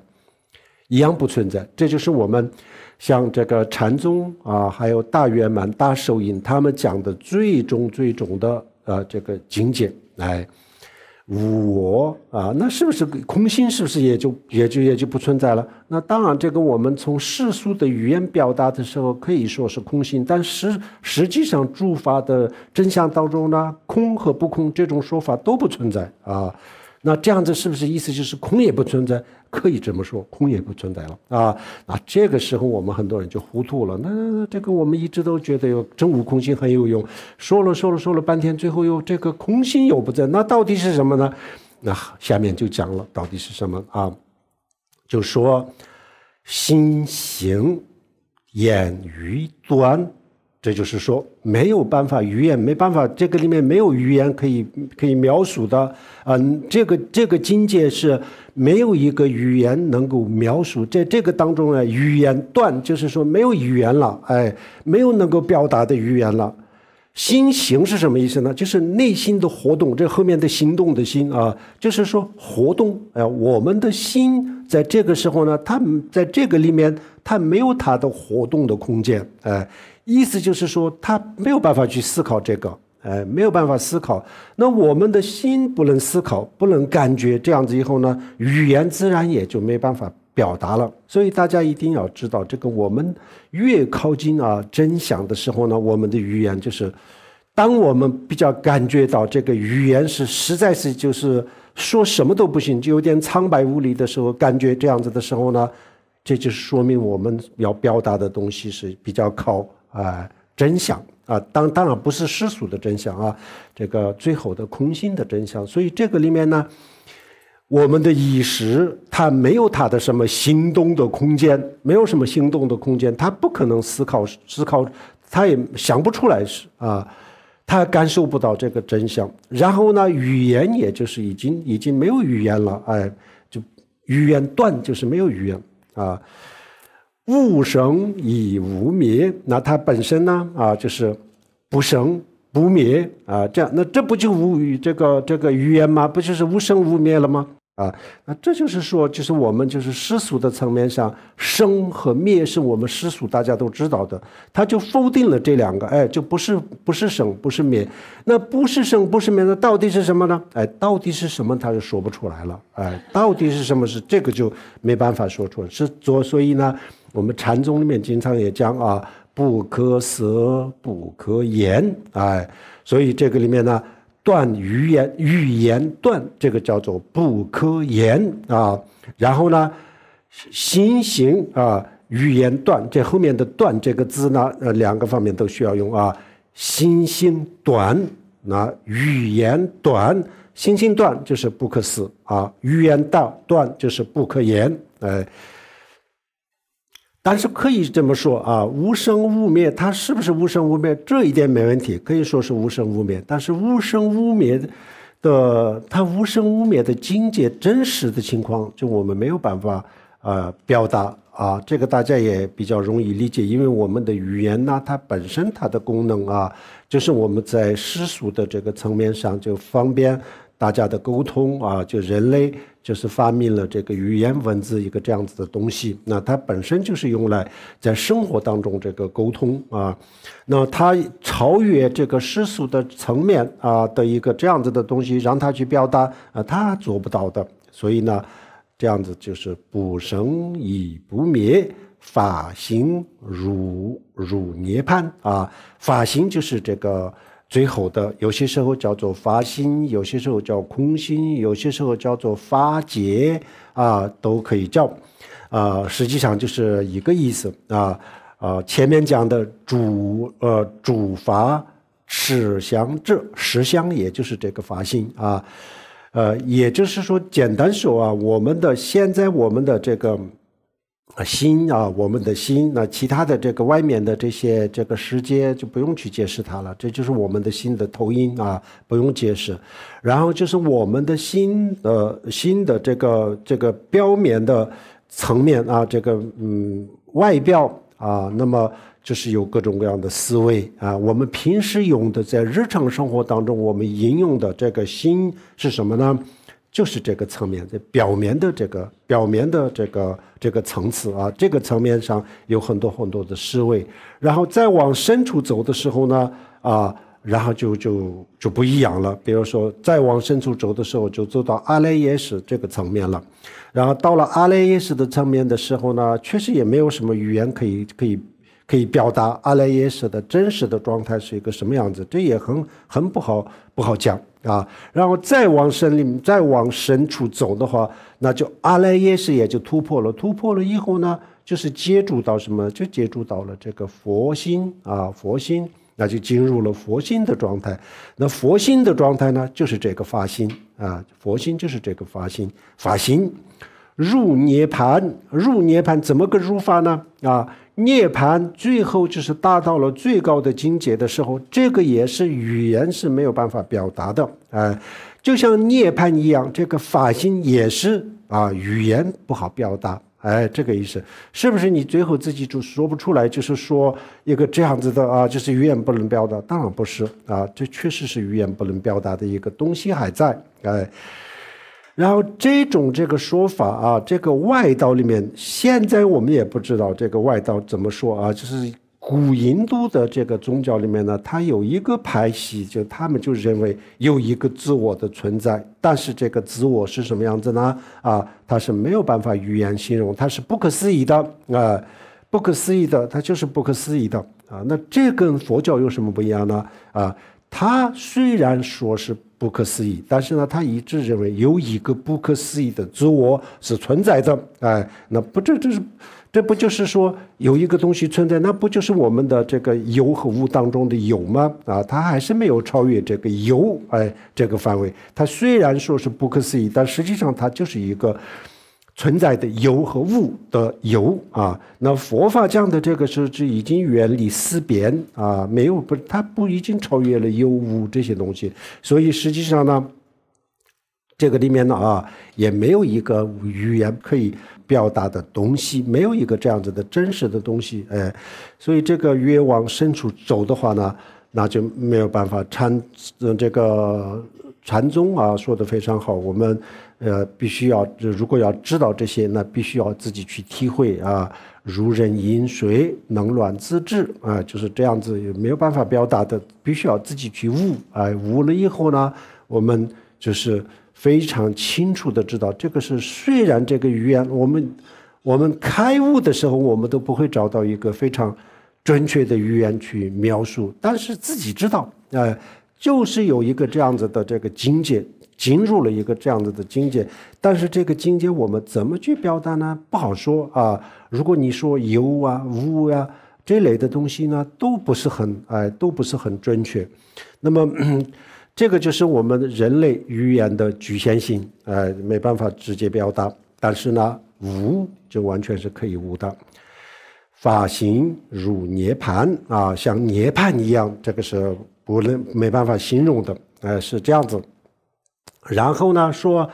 一样不存在。这就是我们像这个禅宗啊，还有大圆满、大手印，他们讲的最终最终的呃这个境界来。我啊，那是不是空心？是不是也就也就也就不存在了？那当然，这个我们从世俗的语言表达的时候，可以说是空心，但是实际上诸法的真相当中呢，空和不空这种说法都不存在啊。那这样子是不是意思就是空也不存在？可以这么说，空也不存在了啊那这个时候我们很多人就糊涂了。那这个我们一直都觉得有真悟空心很有用，说了说了说了半天，最后又这个空心又不在，那到底是什么呢？那下面就讲了，到底是什么啊？就说心行，眼于端。这就是说，没有办法语言，没办法这个里面没有语言可以可以描述的嗯，这个这个境界是没有一个语言能够描述。在这个当中呢，语言断，就是说没有语言了，哎，没有能够表达的语言了。心行是什么意思呢？就是内心的活动，这后面的“行动”的“心”啊，就是说活动。哎，我们的心在这个时候呢，它在这个里面，它没有它的活动的空间，哎。意思就是说，他没有办法去思考这个，哎，没有办法思考。那我们的心不能思考，不能感觉，这样子以后呢，语言自然也就没办法表达了。所以大家一定要知道，这个我们越靠近啊真相的时候呢，我们的语言就是，当我们比较感觉到这个语言是实在是就是说什么都不行，就有点苍白无力的时候，感觉这样子的时候呢，这就说明我们要表达的东西是比较靠啊，真相啊，当当然不是世俗的真相啊，这个最后的空性的真相。所以这个里面呢，我们的意识它没有它的什么心动的空间，没有什么心动的空间，它不可能思考思考，它也想不出来是啊，它感受不到这个真相。然后呢，语言也就是已经已经没有语言了，哎，就语言断就是没有语言啊。无生以无灭，那它本身呢？啊，就是不生不灭啊，这样，那这不就无语这个这个语言吗？不就是无生无灭了吗？啊，那这就是说，就是我们就是世俗的层面上，生和灭是我们世俗大家都知道的，他就否定了这两个，哎，就不是不是生不是灭，那不是生不是灭，那到底是什么呢？哎，到底是什么？他就说不出来了，哎，到底是什么是这个就没办法说出来，是所所以呢？我们禅宗里面经常也讲啊，不可舌，不可言，哎，所以这个里面呢，断语言，语言断，这个叫做不可言啊。然后呢，心行啊，语言断，这后面的“断”这个字呢，呃，两个方面都需要用啊，心行短，那语言短，心行断就是不可说啊，语言道断就是不可言，哎。但是可以这么说啊，无生无灭，它是不是无生无灭？这一点没问题，可以说是无生无灭。但是无生无灭的，它无生无灭的境界真实的情况，就我们没有办法啊表达啊。这个大家也比较容易理解，因为我们的语言呢，它本身它的功能啊，就是我们在世俗的这个层面上就方便大家的沟通啊，就人类。就是发明了这个语言文字一个这样子的东西，那它本身就是用来在生活当中这个沟通啊，那它超越这个世俗的层面啊的一个这样子的东西，让它去表达，啊，它做不到的，所以呢，这样子就是不生亦不灭，法性如如涅槃啊，法性就是这个。最后的，有些时候叫做发心，有些时候叫空心，有些时候叫做发结啊，都可以叫，啊，实际上就是一个意思啊，啊，前面讲的主呃主法十相制，十相也就是这个发心啊，呃，也就是说，简单说啊，我们的现在我们的这个。心啊，我们的心，那其他的这个外面的这些这个时间就不用去解释它了，这就是我们的心的投影啊，不用解释。然后就是我们的心的、心的这个这个表面的层面啊，这个嗯外表啊，那么就是有各种各样的思维啊。我们平时用的，在日常生活当中，我们应用的这个心是什么呢？就是这个层面，在表面的这个表面的这个这个层次啊，这个层面上有很多很多的思维。然后再往深处走的时候呢，啊，然后就就就不一样了。比如说，再往深处走的时候，就走到阿赖耶识这个层面了。然后到了阿赖耶识的层面的时候呢，确实也没有什么语言可以可以。可以表达阿赖耶识的真实的状态是一个什么样子，这也很很不好不好讲啊。然后再往深里、再往深处走的话，那就阿赖耶识也就突破了。突破了以后呢，就是接触到什么，就接触到了这个佛心啊，佛心，那就进入了佛心的状态。那佛心的状态呢，就是这个法心啊，佛心就是这个法心，法心，入涅盘，入涅盘怎么个入法呢？啊？涅槃最后就是达到了最高的境界的时候，这个也是语言是没有办法表达的，哎，就像涅槃一样，这个法心也是啊，语言不好表达，哎，这个意思是不是？你最后自己就说不出来，就是说一个这样子的啊，就是语言不能表达，当然不是啊，这确实是语言不能表达的一个东西还在，哎。然后这种这个说法啊，这个外道里面，现在我们也不知道这个外道怎么说啊。就是古印度的这个宗教里面呢，它有一个派系，就他们就认为有一个自我的存在。但是这个自我是什么样子呢？啊，它是没有办法语言形容，它是不可思议的啊，不可思议的，它就是不可思议的啊。那这跟佛教有什么不一样呢？啊？他虽然说是不可思议，但是呢，他一直认为有一个不可思议的自我是存在的。哎，那不这这是，这不就是说有一个东西存在？那不就是我们的这个有和无当中的有吗？啊，他还是没有超越这个有哎这个范围。他虽然说是不可思议，但实际上他就是一个。存在的有和物的有啊，那佛法讲的这个是已经远离思辨啊，没有不，它不已经超越了有无这些东西，所以实际上呢，这个里面呢啊，也没有一个语言可以表达的东西，没有一个这样子的真实的东西，哎，所以这个越往深处走的话呢，那就没有办法禅这个禅宗啊说的非常好，我们。呃，必须要，如果要知道这些，那必须要自己去体会啊，如人饮水，冷暖自知啊，就是这样子，也没有办法表达的，必须要自己去悟啊，悟了以后呢，我们就是非常清楚的知道，这个是虽然这个语言，我们我们开悟的时候，我们都不会找到一个非常准确的语言去描述，但是自己知道，啊，就是有一个这样子的这个境界。进入了一个这样子的境界，但是这个境界我们怎么去表达呢？不好说啊。如果你说有啊、无啊这类的东西呢，都不是很哎，都不是很准确。那么 这个就是我们人类语言的局限性，哎，没办法直接表达。但是呢，无就完全是可以无的。法形如涅槃啊，像涅槃一样，这个是不能没办法形容的。哎，是这样子。然后呢？说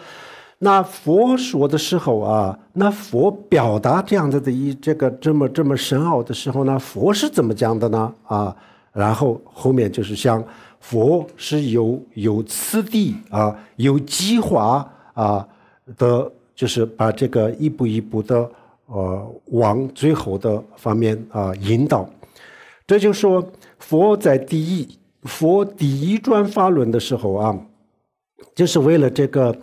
那佛说的时候啊，那佛表达这样子的一这个这么这么深奥的时候呢，佛是怎么讲的呢？啊，然后后面就是像佛是有有次第啊，有计划啊的，就是把这个一步一步的呃往最后的方面啊引导。这就说佛在第一佛第一转法轮的时候啊。就是为了这个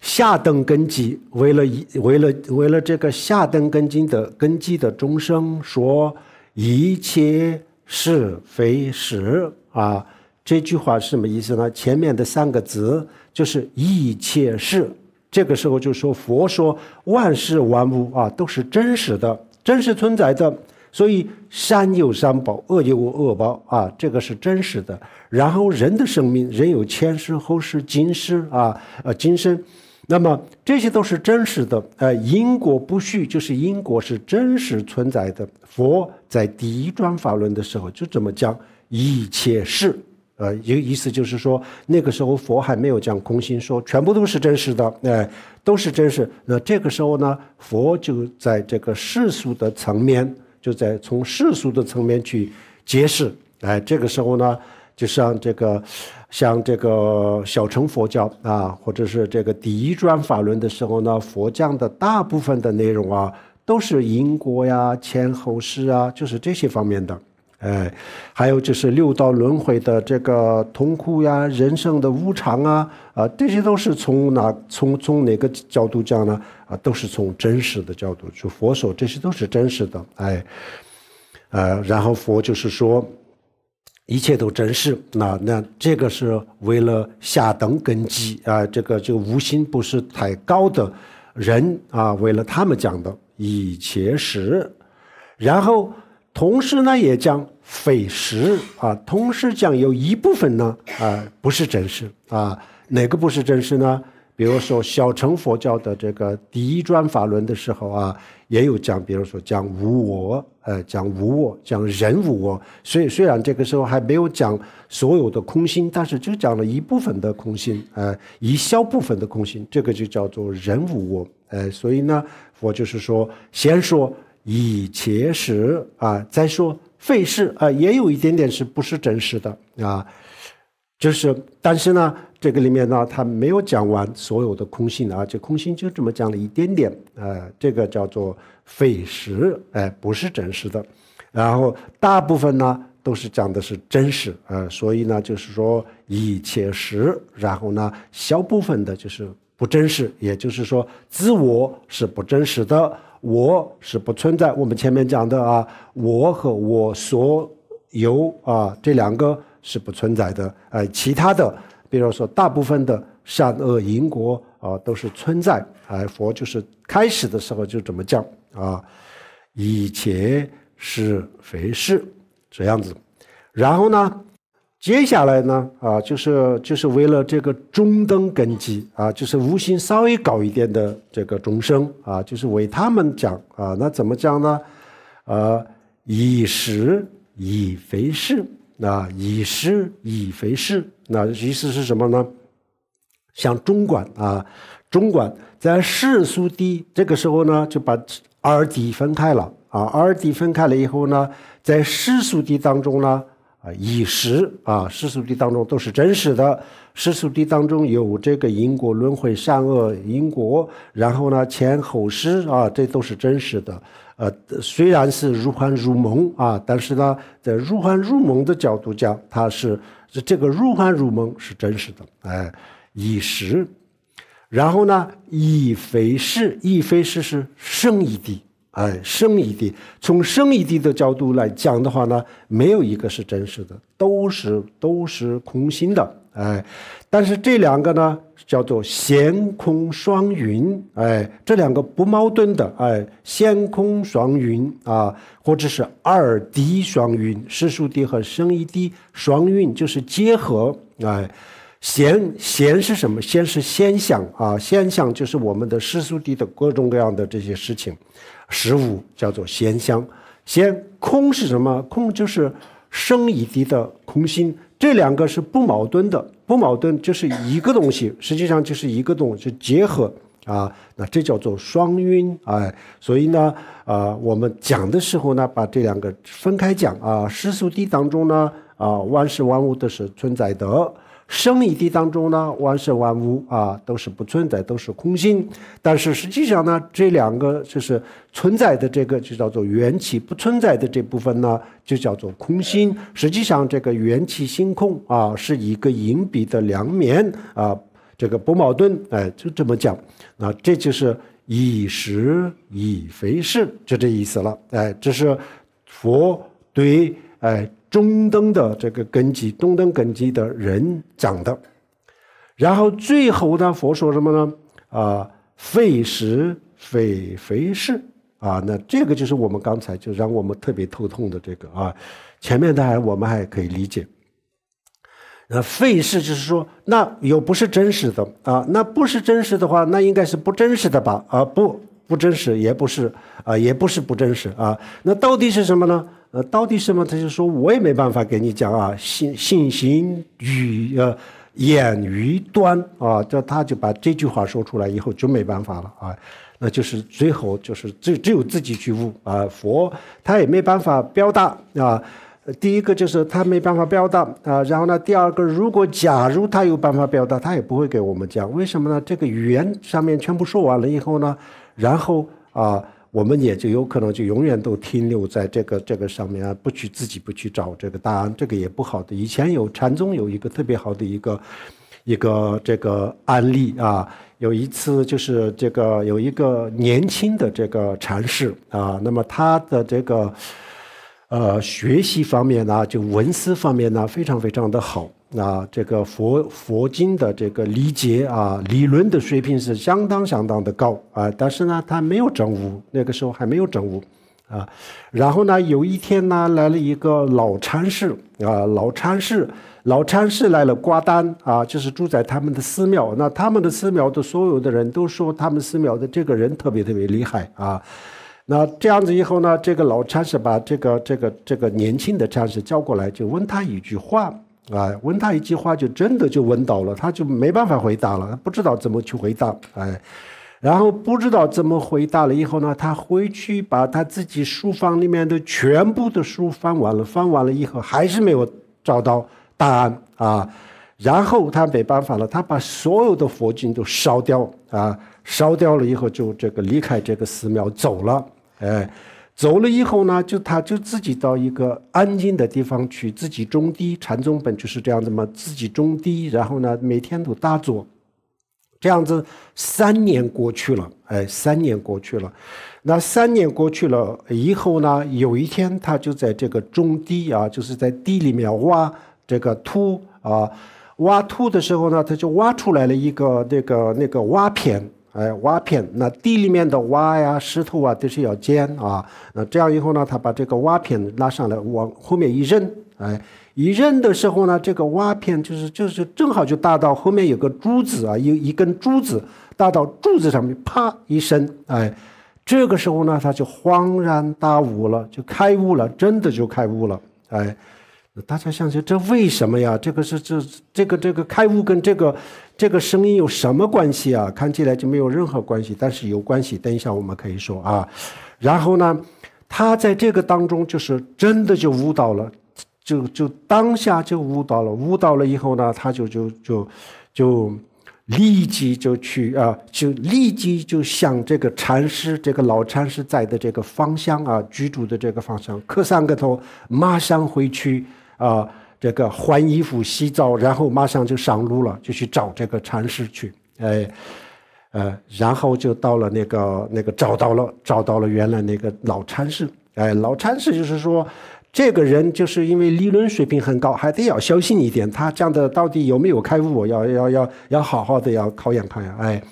下等根基，为了一为了为了这个下等根基的根基的众生说一切是非实啊，这句话是什么意思呢？前面的三个字就是一切是，这个时候就说佛说万事万物啊都是真实的，真实存在的。所以善有善报，恶有恶报啊，这个是真实的。然后人的生命，人有前世、后世、今世啊，呃，今生，那么这些都是真实的。呃，因果不虚，就是因果是真实存在的。佛在第一转法轮的时候就这么讲，一切是。呃，意意思就是说，那个时候佛还没有讲空心说，全部都是真实的，哎，都是真实。那这个时候呢，佛就在这个世俗的层面。就在从世俗的层面去解释，哎，这个时候呢，就像这个，像这个小乘佛教啊，或者是这个《第一转法轮的时候呢，佛教的大部分的内容啊，都是因果呀、前后世啊，就是这些方面的。哎，还有就是六道轮回的这个痛苦呀，人生的无常啊，啊，这些都是从哪从从哪个角度讲呢？啊，都是从真实的角度，就佛说这些都是真实的。哎，呃，然后佛就是说，一切都真实。那那这个是为了下等根基啊，这个这个无心不是太高的人啊，为了他们讲的以切实，然后。同时呢，也讲匪石啊。同时讲有一部分呢，啊，不是真实啊。哪个不是真实呢？比如说小乘佛教的这个第一转法轮的时候啊，也有讲，比如说讲无我，呃，讲无我，讲人无我。所以虽然这个时候还没有讲所有的空心，但是就讲了一部分的空心，呃，一小部分的空心，这个就叫做人无我。呃，所以呢，我就是说先说。以切实啊，再说费实啊，也有一点点是不是真实的啊？就是，但是呢，这个里面呢，他没有讲完所有的空性啊，这空性就这么讲了一点点啊，这个叫做费实，哎，不是真实的。然后大部分呢都是讲的是真实啊，所以呢就是说以切实，然后呢小部分的就是不真实，也就是说自我是不真实的。我是不存在，我们前面讲的啊，我和我所有啊这两个是不存在的，哎，其他的，比如说大部分的善恶因果啊都是存在，哎，佛就是开始的时候就怎么讲啊，一切是非是这样子，然后呢？接下来呢，啊，就是就是为了这个中登根基啊，就是悟性稍微高一点的这个众生啊，就是为他们讲啊，那怎么讲呢？呃，以时以非事啊，以时以非事，那意思是什么呢？像中管啊，中管在世俗地这个时候呢，就把二地分开了啊，二地分开了以后呢，在世俗地当中呢。啊，以实啊，世俗地当中都是真实的。世俗地当中有这个因果轮回、善恶因果，然后呢，前后世啊，这都是真实的。呃，虽然是如幻如梦啊，但是呢，在如幻如梦的角度讲，它是这这个如幻如梦是真实的。哎，以实，然后呢，以非实，以非实是生一地。哎，生一滴，从生一滴的角度来讲的话呢，没有一个是真实的，都是都是空心的。哎，但是这两个呢，叫做闲空双云，哎，这两个不矛盾的，哎，闲空双云啊，或者是二滴双云，世俗的和生一滴双云，就是结合，哎。咸咸是什么？先是先象啊，先象就是我们的世俗地的各种各样的这些事情，十物叫做现香，先空是什么？空就是生一地的空心。这两个是不矛盾的，不矛盾就是一个东西，实际上就是一个东西结合啊，那这叫做双运哎。所以呢，啊，我们讲的时候呢，把这两个分开讲啊。世俗地当中呢，啊，万事万物都是存在的。生与地当中呢，万事万物啊都是不存在，都是空心。但是实际上呢，这两个就是存在的这个就叫做元气，不存在的这部分呢就叫做空心。实际上这个元气星空啊是一个银笔的两面啊，这个不矛盾。哎，就这么讲，那这就是以实以非是，就这意思了。哎，这是佛对哎。中等的这个根基，中等根基的人长的，然后最后呢，佛说什么呢？啊，废时废肥事啊！那这个就是我们刚才就让我们特别头痛的这个啊。前面的还我们还可以理解，那废事就是说那又不是真实的啊。那不是真实的话，那应该是不真实的吧？啊，不不真实也不是啊，也不是不真实啊。那到底是什么呢？呃，到底什么？他就说我也没办法给你讲啊，信信行与呃，眼于端啊，这他就把这句话说出来以后就没办法了啊，那就是最后就是只只有自己去悟啊，佛他也没办法表达啊，第一个就是他没办法表达啊，然后呢，第二个如果假如他有办法表达，他也不会给我们讲，为什么呢？这个缘上面全部说完了以后呢，然后啊。我们也就有可能就永远都停留在这个这个上面啊，不去自己不去找这个答案，这个也不好的。以前有禅宗有一个特别好的一个一个这个案例啊，有一次就是这个有一个年轻的这个禅师啊，那么他的这个呃学习方面呢，就文思方面呢非常非常的好。那这个佛佛经的这个理解啊，理论的水平是相当相当的高啊，但是呢，他没有证悟，那个时候还没有证悟啊。然后呢，有一天呢，来了一个老禅师啊，老禅师，老禅师来了挂单啊，就是住在他们的寺庙。那他们的寺庙的所有的人都说，他们寺庙的这个人特别特别厉害啊。那这样子以后呢，这个老禅师把这个这个这个年轻的禅师叫过来，就问他一句话。啊，问他一句话就真的就问到了，他就没办法回答了，他不知道怎么去回答，哎，然后不知道怎么回答了以后呢，他回去把他自己书房里面的全部的书翻完了，翻完了以后还是没有找到答案啊，然后他没办法了，他把所有的佛经都烧掉啊，烧掉了以后就这个离开这个寺庙走了，哎。走了以后呢，就他就自己到一个安静的地方去自己种地，禅宗本就是这样子嘛，自己种地，然后呢每天都打坐，这样子三年过去了，哎，三年过去了，那三年过去了以后呢，有一天他就在这个种地啊，就是在地里面挖这个土啊，挖土的时候呢，他就挖出来了一个那个那个瓦片。哎，瓦片，那地里面的瓦呀、石头啊，都是要捡啊。那这样以后呢，他把这个瓦片拉上来，往后面一扔，哎，一扔的时候呢，这个瓦片就是就是正好就搭到后面有个柱子啊，有一根柱子搭到柱子上面，啪一声，哎，这个时候呢，他就恍然大悟了，就开悟了，真的就开悟了，哎，大家想想这为什么呀？这个是这这个这个开悟跟这个。这个声音有什么关系啊？看起来就没有任何关系，但是有关系。等一下我们可以说啊，然后呢，他在这个当中就是真的就悟到了，就就当下就悟到了，悟到了以后呢，他就就就就立即就去啊，就立即就向这个禅师，这个老禅师在的这个方向啊，居住的这个方向磕三个头，马上回去啊。这个换衣服、洗澡，然后马上就上路了，就去找这个禅师去。哎，呃，然后就到了那个那个，找到了，找到了原来那个老禅师。哎，老禅师就是说，这个人就是因为理论水平很高，还得要小心一点。他这样的到底有没有开悟？要要要要好好的要考验考验。哎，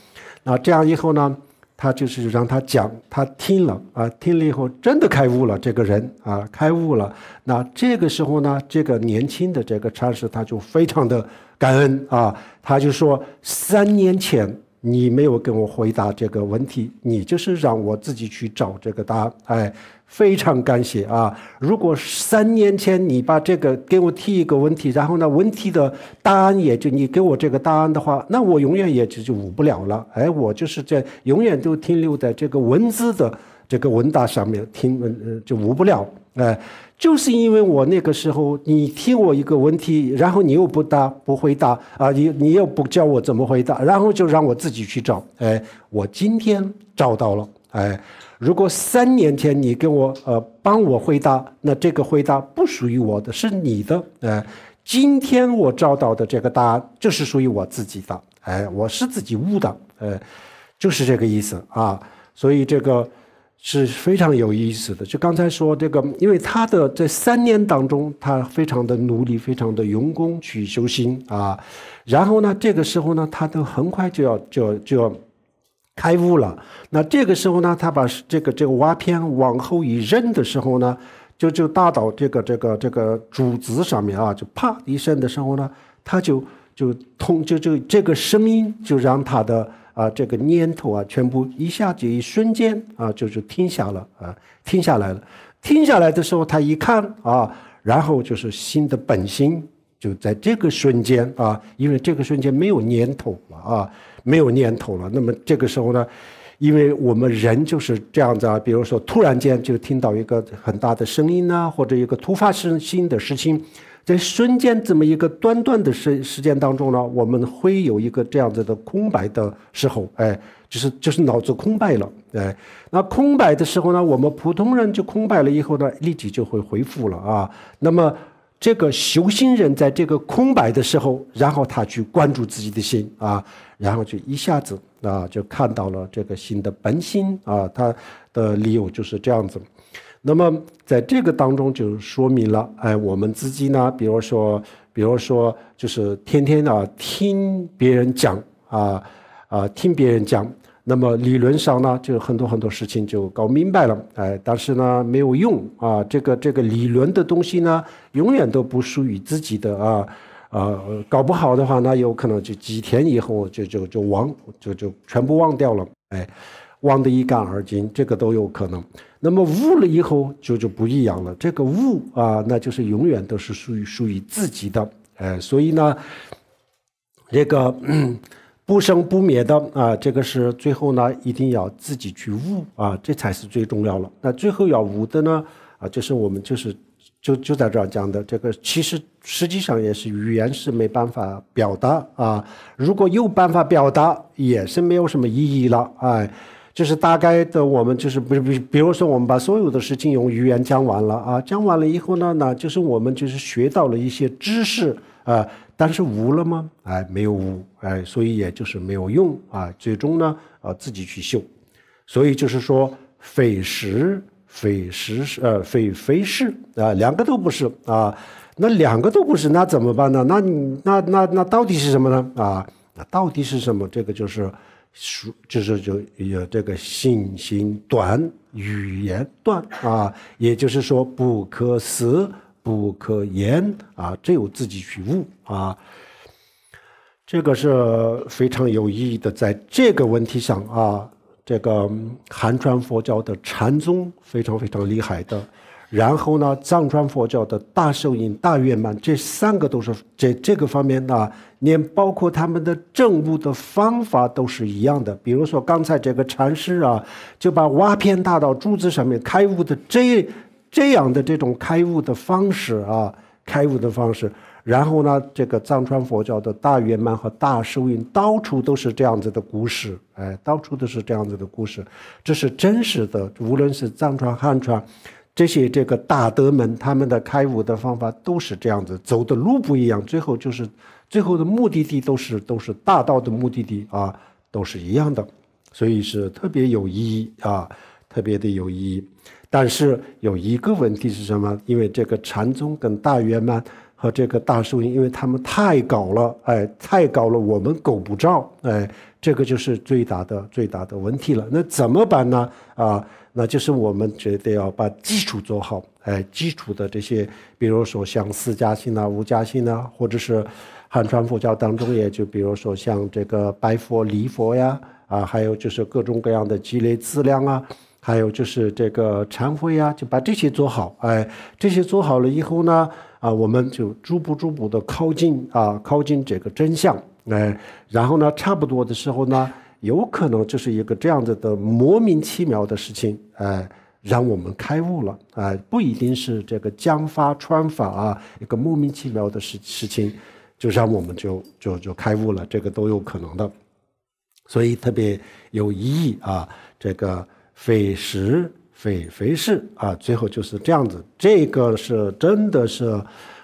那这样以后呢？他就是让他讲，他听了啊，听了以后真的开悟了。这个人啊，开悟了。那这个时候呢，这个年轻的这个禅师他就非常的感恩啊，他就说三年前。你没有跟我回答这个问题，你就是让我自己去找这个答案。哎，非常感谢啊！如果三年前你把这个给我提一个问题，然后呢，问题的答案也就你给我这个答案的话，那我永远也就就捂不了了。哎，我就是在永远都停留在这个文字的这个文答上面，听呃就捂不了。哎，就是因为我那个时候，你提我一个问题，然后你又不答不回答啊，你你又不教我怎么回答，然后就让我自己去找。哎，我今天找到了。哎，如果三年前你跟我呃帮我回答，那这个回答不属于我的，是你的。哎，今天我找到的这个答案就是属于我自己的。哎，我是自己悟的。哎，就是这个意思啊。所以这个。是非常有意思的。就刚才说这个，因为他的这三年当中，他非常的努力，非常的用功去修心啊。然后呢，这个时候呢，他都很快就要就要就要开悟了。那这个时候呢，他把这个这个瓦片往后一扔的时候呢，就就打到这个这个这个竹子上面啊，就啪一声的时候呢，他就就通就就这个声音就让他的。啊，这个念头啊，全部一下子一瞬间啊，就是停下了啊，停下来了。停下来的时候，他一看啊，然后就是心的本心就在这个瞬间啊，因为这个瞬间没有念头了啊，没有念头了。那么这个时候呢，因为我们人就是这样子啊，比如说突然间就听到一个很大的声音呢，或者一个突发事新的事情。在瞬间这么一个短短的时时间当中呢，我们会有一个这样子的空白的时候，哎，就是就是脑子空白了，哎，那空白的时候呢，我们普通人就空白了以后呢，立即就会恢复了啊。那么这个修心人在这个空白的时候，然后他去关注自己的心啊，然后就一下子啊就看到了这个心的本心啊，他的理由就是这样子。那么，在这个当中就说明了，哎，我们自己呢，比如说，比如说，就是天天啊听别人讲啊，啊，听别人讲，那么理论上呢，就很多很多事情就搞明白了，哎，但是呢，没有用啊，这个这个理论的东西呢，永远都不属于自己的啊，啊，搞不好的话，那有可能就几天以后就就就忘，就就全部忘掉了，哎。忘得一干二净，这个都有可能。那么悟了以后就就不一样了。这个悟啊，那就是永远都是属于属于自己的。哎，所以呢，这个不生不灭的啊，这个是最后呢一定要自己去悟啊，这才是最重要了。那最后要悟的呢啊，就是我们就是就就在这儿讲的这个，其实实际上也是语言是没办法表达啊。如果有办法表达，也是没有什么意义了。哎。就是大概的，我们就是比比，比如说我们把所有的是金融语言讲完了啊，讲完了以后呢，那就是我们就是学到了一些知识啊，但是无了吗？哎，没有无，哎，所以也就是没有用啊。最终呢，啊，自己去修，所以就是说非实非实呃非非是啊，两个都不是啊，那两个都不是，那怎么办呢？那那那那到底是什么呢？啊，那到底是什么？这个就是。说，就是有有这个信心短，语言断啊，也就是说不可思，不可言啊，只有自己去悟啊，这个是非常有意义的，在这个问题上啊，这个寒传佛教的禅宗非常非常厉害的。然后呢，藏传佛教的大圣印、大圆满这三个都是在这个方面呢，连包括他们的证悟的方法都是一样的。比如说刚才这个禅师啊，就把挖片大道柱子上面开悟的这这样的这种开悟的方式啊，开悟的方式。然后呢，这个藏传佛教的大圆满和大寿印，到处都是这样子的故事，哎，到处都是这样子的故事，这是真实的。无论是藏传、汉传。这些这个大德们，他们的开悟的方法都是这样子，走的路不一样，最后就是最后的目的地都是都是大道的目的地啊，都是一样的，所以是特别有意义啊，特别的有意义。但是有一个问题是什么？因为这个禅宗跟大圆满和这个大寿因为他们太高了，哎，太高了，我们够不着，哎，这个就是最大的最大的问题了。那怎么办呢？啊？那就是我们觉得要把基础做好，哎，基础的这些，比如说像四家信呐、五家信呐，或者是汉传佛教当中，也就比如说像这个拜佛、离佛呀，啊，还有就是各种各样的积累资粮啊，还有就是这个忏悔呀，就把这些做好，哎，这些做好了以后呢，啊，我们就逐步逐步的靠近啊，靠近这个真相，哎，然后呢，差不多的时候呢。有可能就是一个这样子的莫名其妙的事情，哎，让我们开悟了，哎，不一定是这个江发川法啊，一个莫名其妙的事事情，就让我们就就就开悟了，这个都有可能的，所以特别有意义啊。这个匪石匪匪事啊，最后就是这样子，这个是真的是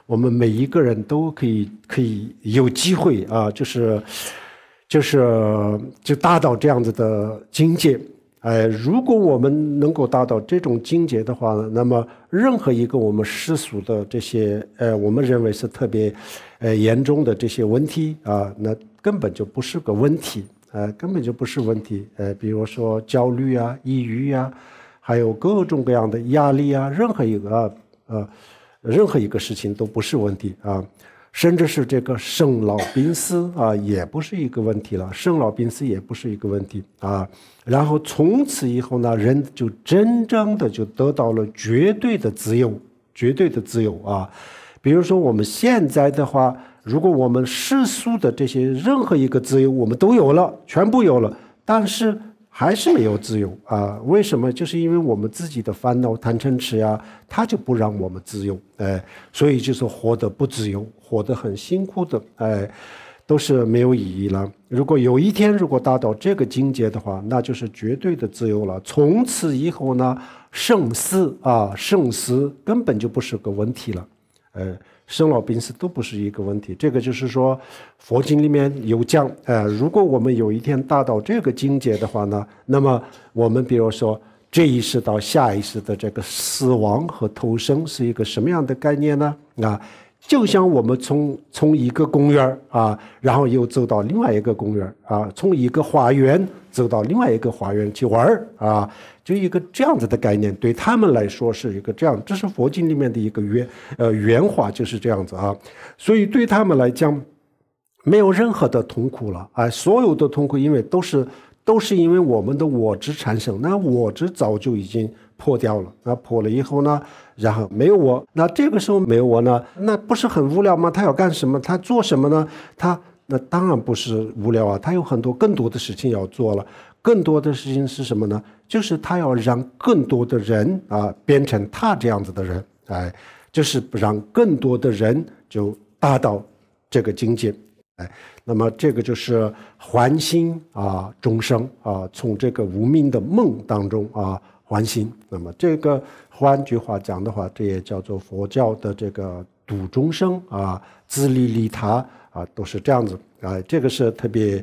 我们每一个人都可以可以有机会啊，就是。就是就达到这样子的境界，哎，如果我们能够达到这种境界的话呢，那么任何一个我们世俗的这些，呃，我们认为是特别，呃，严重的这些问题啊，那根本就不是个问题，啊，根本就不是问题，呃，比如说焦虑啊、抑郁啊，还有各种各样的压力啊，任何一个呃，任何一个事情都不是问题啊。甚至是这个生老病死啊，也不是一个问题了。生老病死也不是一个问题啊。然后从此以后呢，人就真正的就得到了绝对的自由，绝对的自由啊。比如说我们现在的话，如果我们世俗的这些任何一个自由，我们都有了，全部有了，但是。还是没有自由啊？为什么？就是因为我们自己的烦恼、贪嗔痴呀，它就不让我们自由，哎，所以就是活得不自由，活得很辛苦的，哎，都是没有意义了。如果有一天如果达到这个境界的话，那就是绝对的自由了。从此以后呢，生死啊，生死根本就不是个问题了，哎。生老病死都不是一个问题，这个就是说，佛经里面有讲，呃，如果我们有一天达到这个境界的话呢，那么我们比如说，这一世到下一世的这个死亡和投生是一个什么样的概念呢？啊，就像我们从从一个公园啊，然后又走到另外一个公园啊，从一个花园。走到另外一个花园去玩儿啊，就一个这样子的概念，对他们来说是一个这样，这是佛经里面的一个原呃原话就是这样子啊，所以对他们来讲没有任何的痛苦了啊，所有的痛苦因为都是都是因为我们的我执产生，那我执早就已经破掉了，那破了以后呢，然后没有我，那这个时候没有我呢，那不是很无聊吗？他要干什么？他做什么呢？他。那当然不是无聊啊，他有很多更多的事情要做了。更多的事情是什么呢？就是他要让更多的人啊，变成他这样子的人，哎，就是让更多的人就达到这个境界，哎。那么这个就是还心啊，终生啊，从这个无名的梦当中啊还心。那么这个换句话讲的话，这也叫做佛教的这个度终生啊，自利利他。啊，都是这样子啊，这个是特别，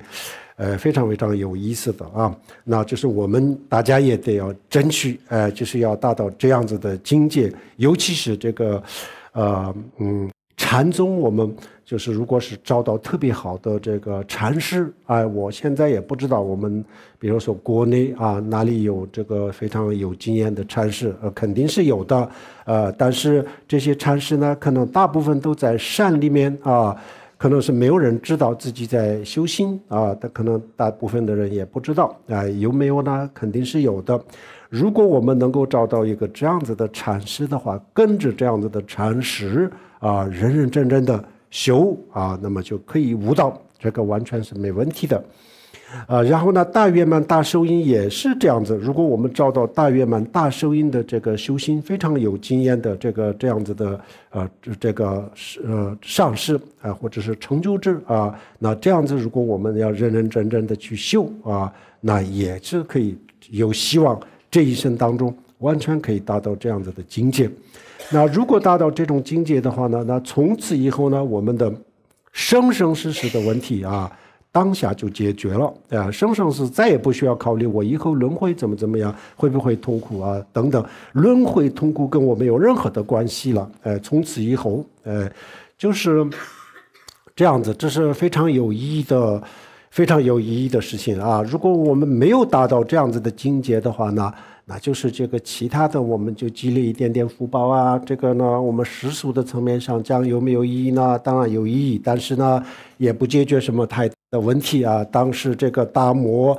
呃，非常非常有意思的啊。那就是我们大家也得要争取，呃，就是要达到这样子的境界，尤其是这个，呃，嗯，禅宗，我们就是如果是招到特别好的这个禅师啊，我现在也不知道我们，比如说国内啊，哪里有这个非常有经验的禅师，呃，肯定是有的，呃，但是这些禅师呢，可能大部分都在山里面啊。可能是没有人知道自己在修心啊，他可能大部分的人也不知道啊，有没有呢？肯定是有的。如果我们能够找到一个这样子的禅师的话，跟着这样子的禅师啊，认认真真的修啊，那么就可以悟道，这个完全是没问题的。啊，然后呢，大圆满大收音也是这样子。如果我们找到大圆满大收音的这个修心非常有经验的这个这样子的呃这个是呃上师啊，或者是成就制啊，那这样子如果我们要认认真真的去修啊，那也是可以有希望这一生当中完全可以达到这样子的境界。那如果达到这种境界的话呢，那从此以后呢，我们的生生世世的问题啊。当下就解决了，对吧？生生是再也不需要考虑我以后轮回怎么怎么样，会不会痛苦啊？等等，轮回痛苦跟我没有任何的关系了？哎，从此以后，哎，就是这样子，这是非常有意义的，非常有意义的事情啊！如果我们没有达到这样子的境界的话呢？那就是这个其他的我们就积累一点点福报啊，这个呢，我们世俗的层面上讲有没有意义呢？当然有意义，但是呢，也不解决什么太的问题啊。当时这个达摩，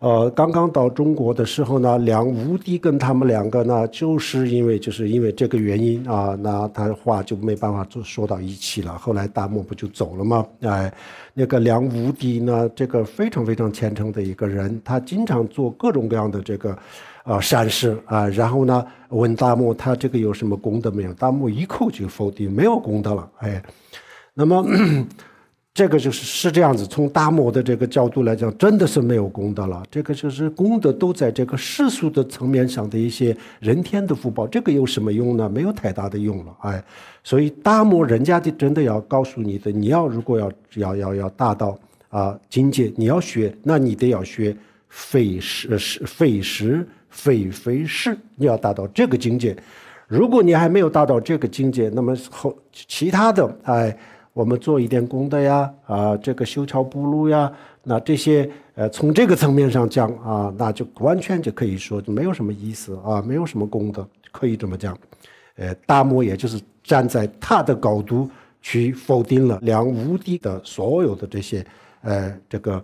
呃，刚刚到中国的时候呢，梁无敌跟他们两个呢，就是因为就是因为这个原因啊，那他的话就没办法就说到一起了。后来达摩不就走了吗？哎，那个梁无敌呢，这个非常非常虔诚的一个人，他经常做各种各样的这个。啊，善事啊，然后呢？问大木他这个有什么功德没有？大木一口就否定，没有功德了。哎，那么 这个就是是这样子。从大木的这个角度来讲，真的是没有功德了。这个就是功德都在这个世俗的层面上的一些人天的福报，这个有什么用呢？没有太大的用了。哎，所以大木人家就真的要告诉你的，你要如果要要要要达到啊境界，你要学，那你得要学费时是费时。非非是，你要达到这个境界。如果你还没有达到这个境界，那么后其他的哎，我们做一点功德呀，啊，这个修桥补路呀，那这些呃，从这个层面上讲啊，那就完全就可以说，就没有什么意思啊，没有什么功德，可以这么讲。呃，达摩也就是站在他的高度去否定了梁武帝的所有的这些呃，这个，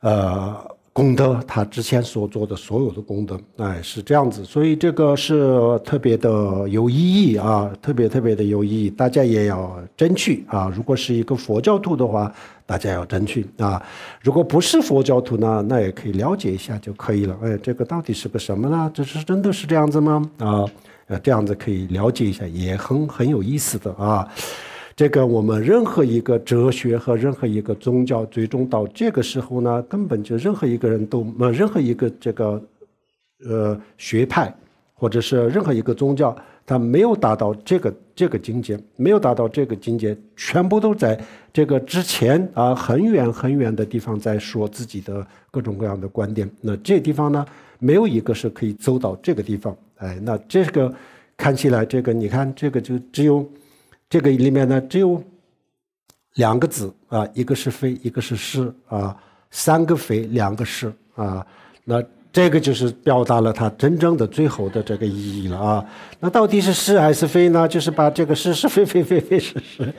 呃。功德，他之前所做的所有的功德，哎，是这样子，所以这个是特别的有意义啊，特别特别的有意义，大家也要争取啊。如果是一个佛教徒的话，大家要争取啊。如果不是佛教徒呢，那也可以了解一下就可以了。哎，这个到底是个什么呢？这是真的是这样子吗？啊，这样子可以了解一下，也很很有意思的啊。这个我们任何一个哲学和任何一个宗教，最终到这个时候呢，根本就任何一个人都没任何一个这个，呃学派，或者是任何一个宗教，它没有达到这个这个境界，没有达到这个境界，全部都在这个之前啊，很远很远的地方在说自己的各种各样的观点。那这地方呢，没有一个是可以走到这个地方。哎，那这个看起来这个，你看这个就只有。这个里面呢，只有两个字啊，一个是非，一个是是啊，三个非，两个是啊，那这个就是表达了它真正的最后的这个意义了啊。那到底是是还是非呢？就是把这个是是非非非非是是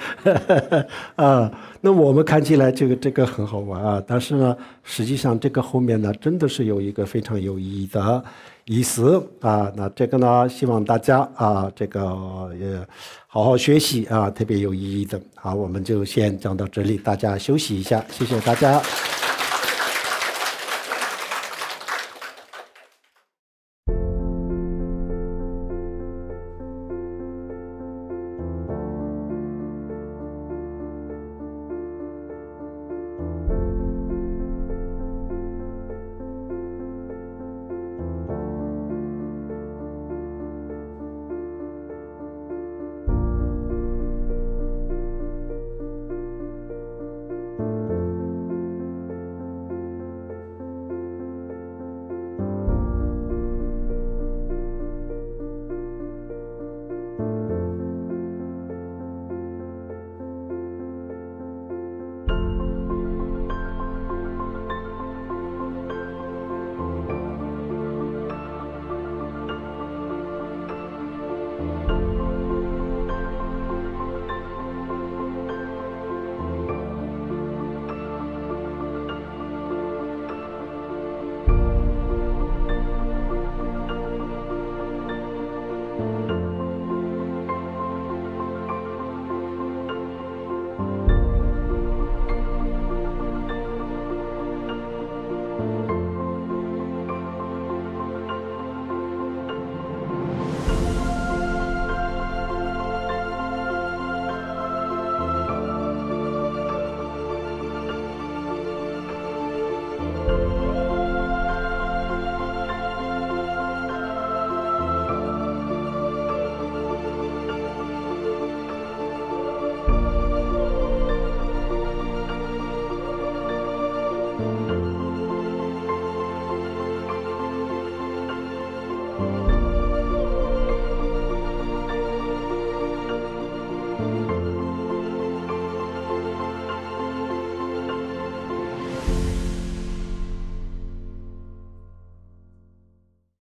啊。那我们看起来这个这个很好玩啊，但是呢，实际上这个后面呢，真的是有一个非常有意义的。意思啊，那这个呢，希望大家啊，这个也好好学习啊，特别有意义的。好，我们就先讲到这里，大家休息一下，谢谢大家。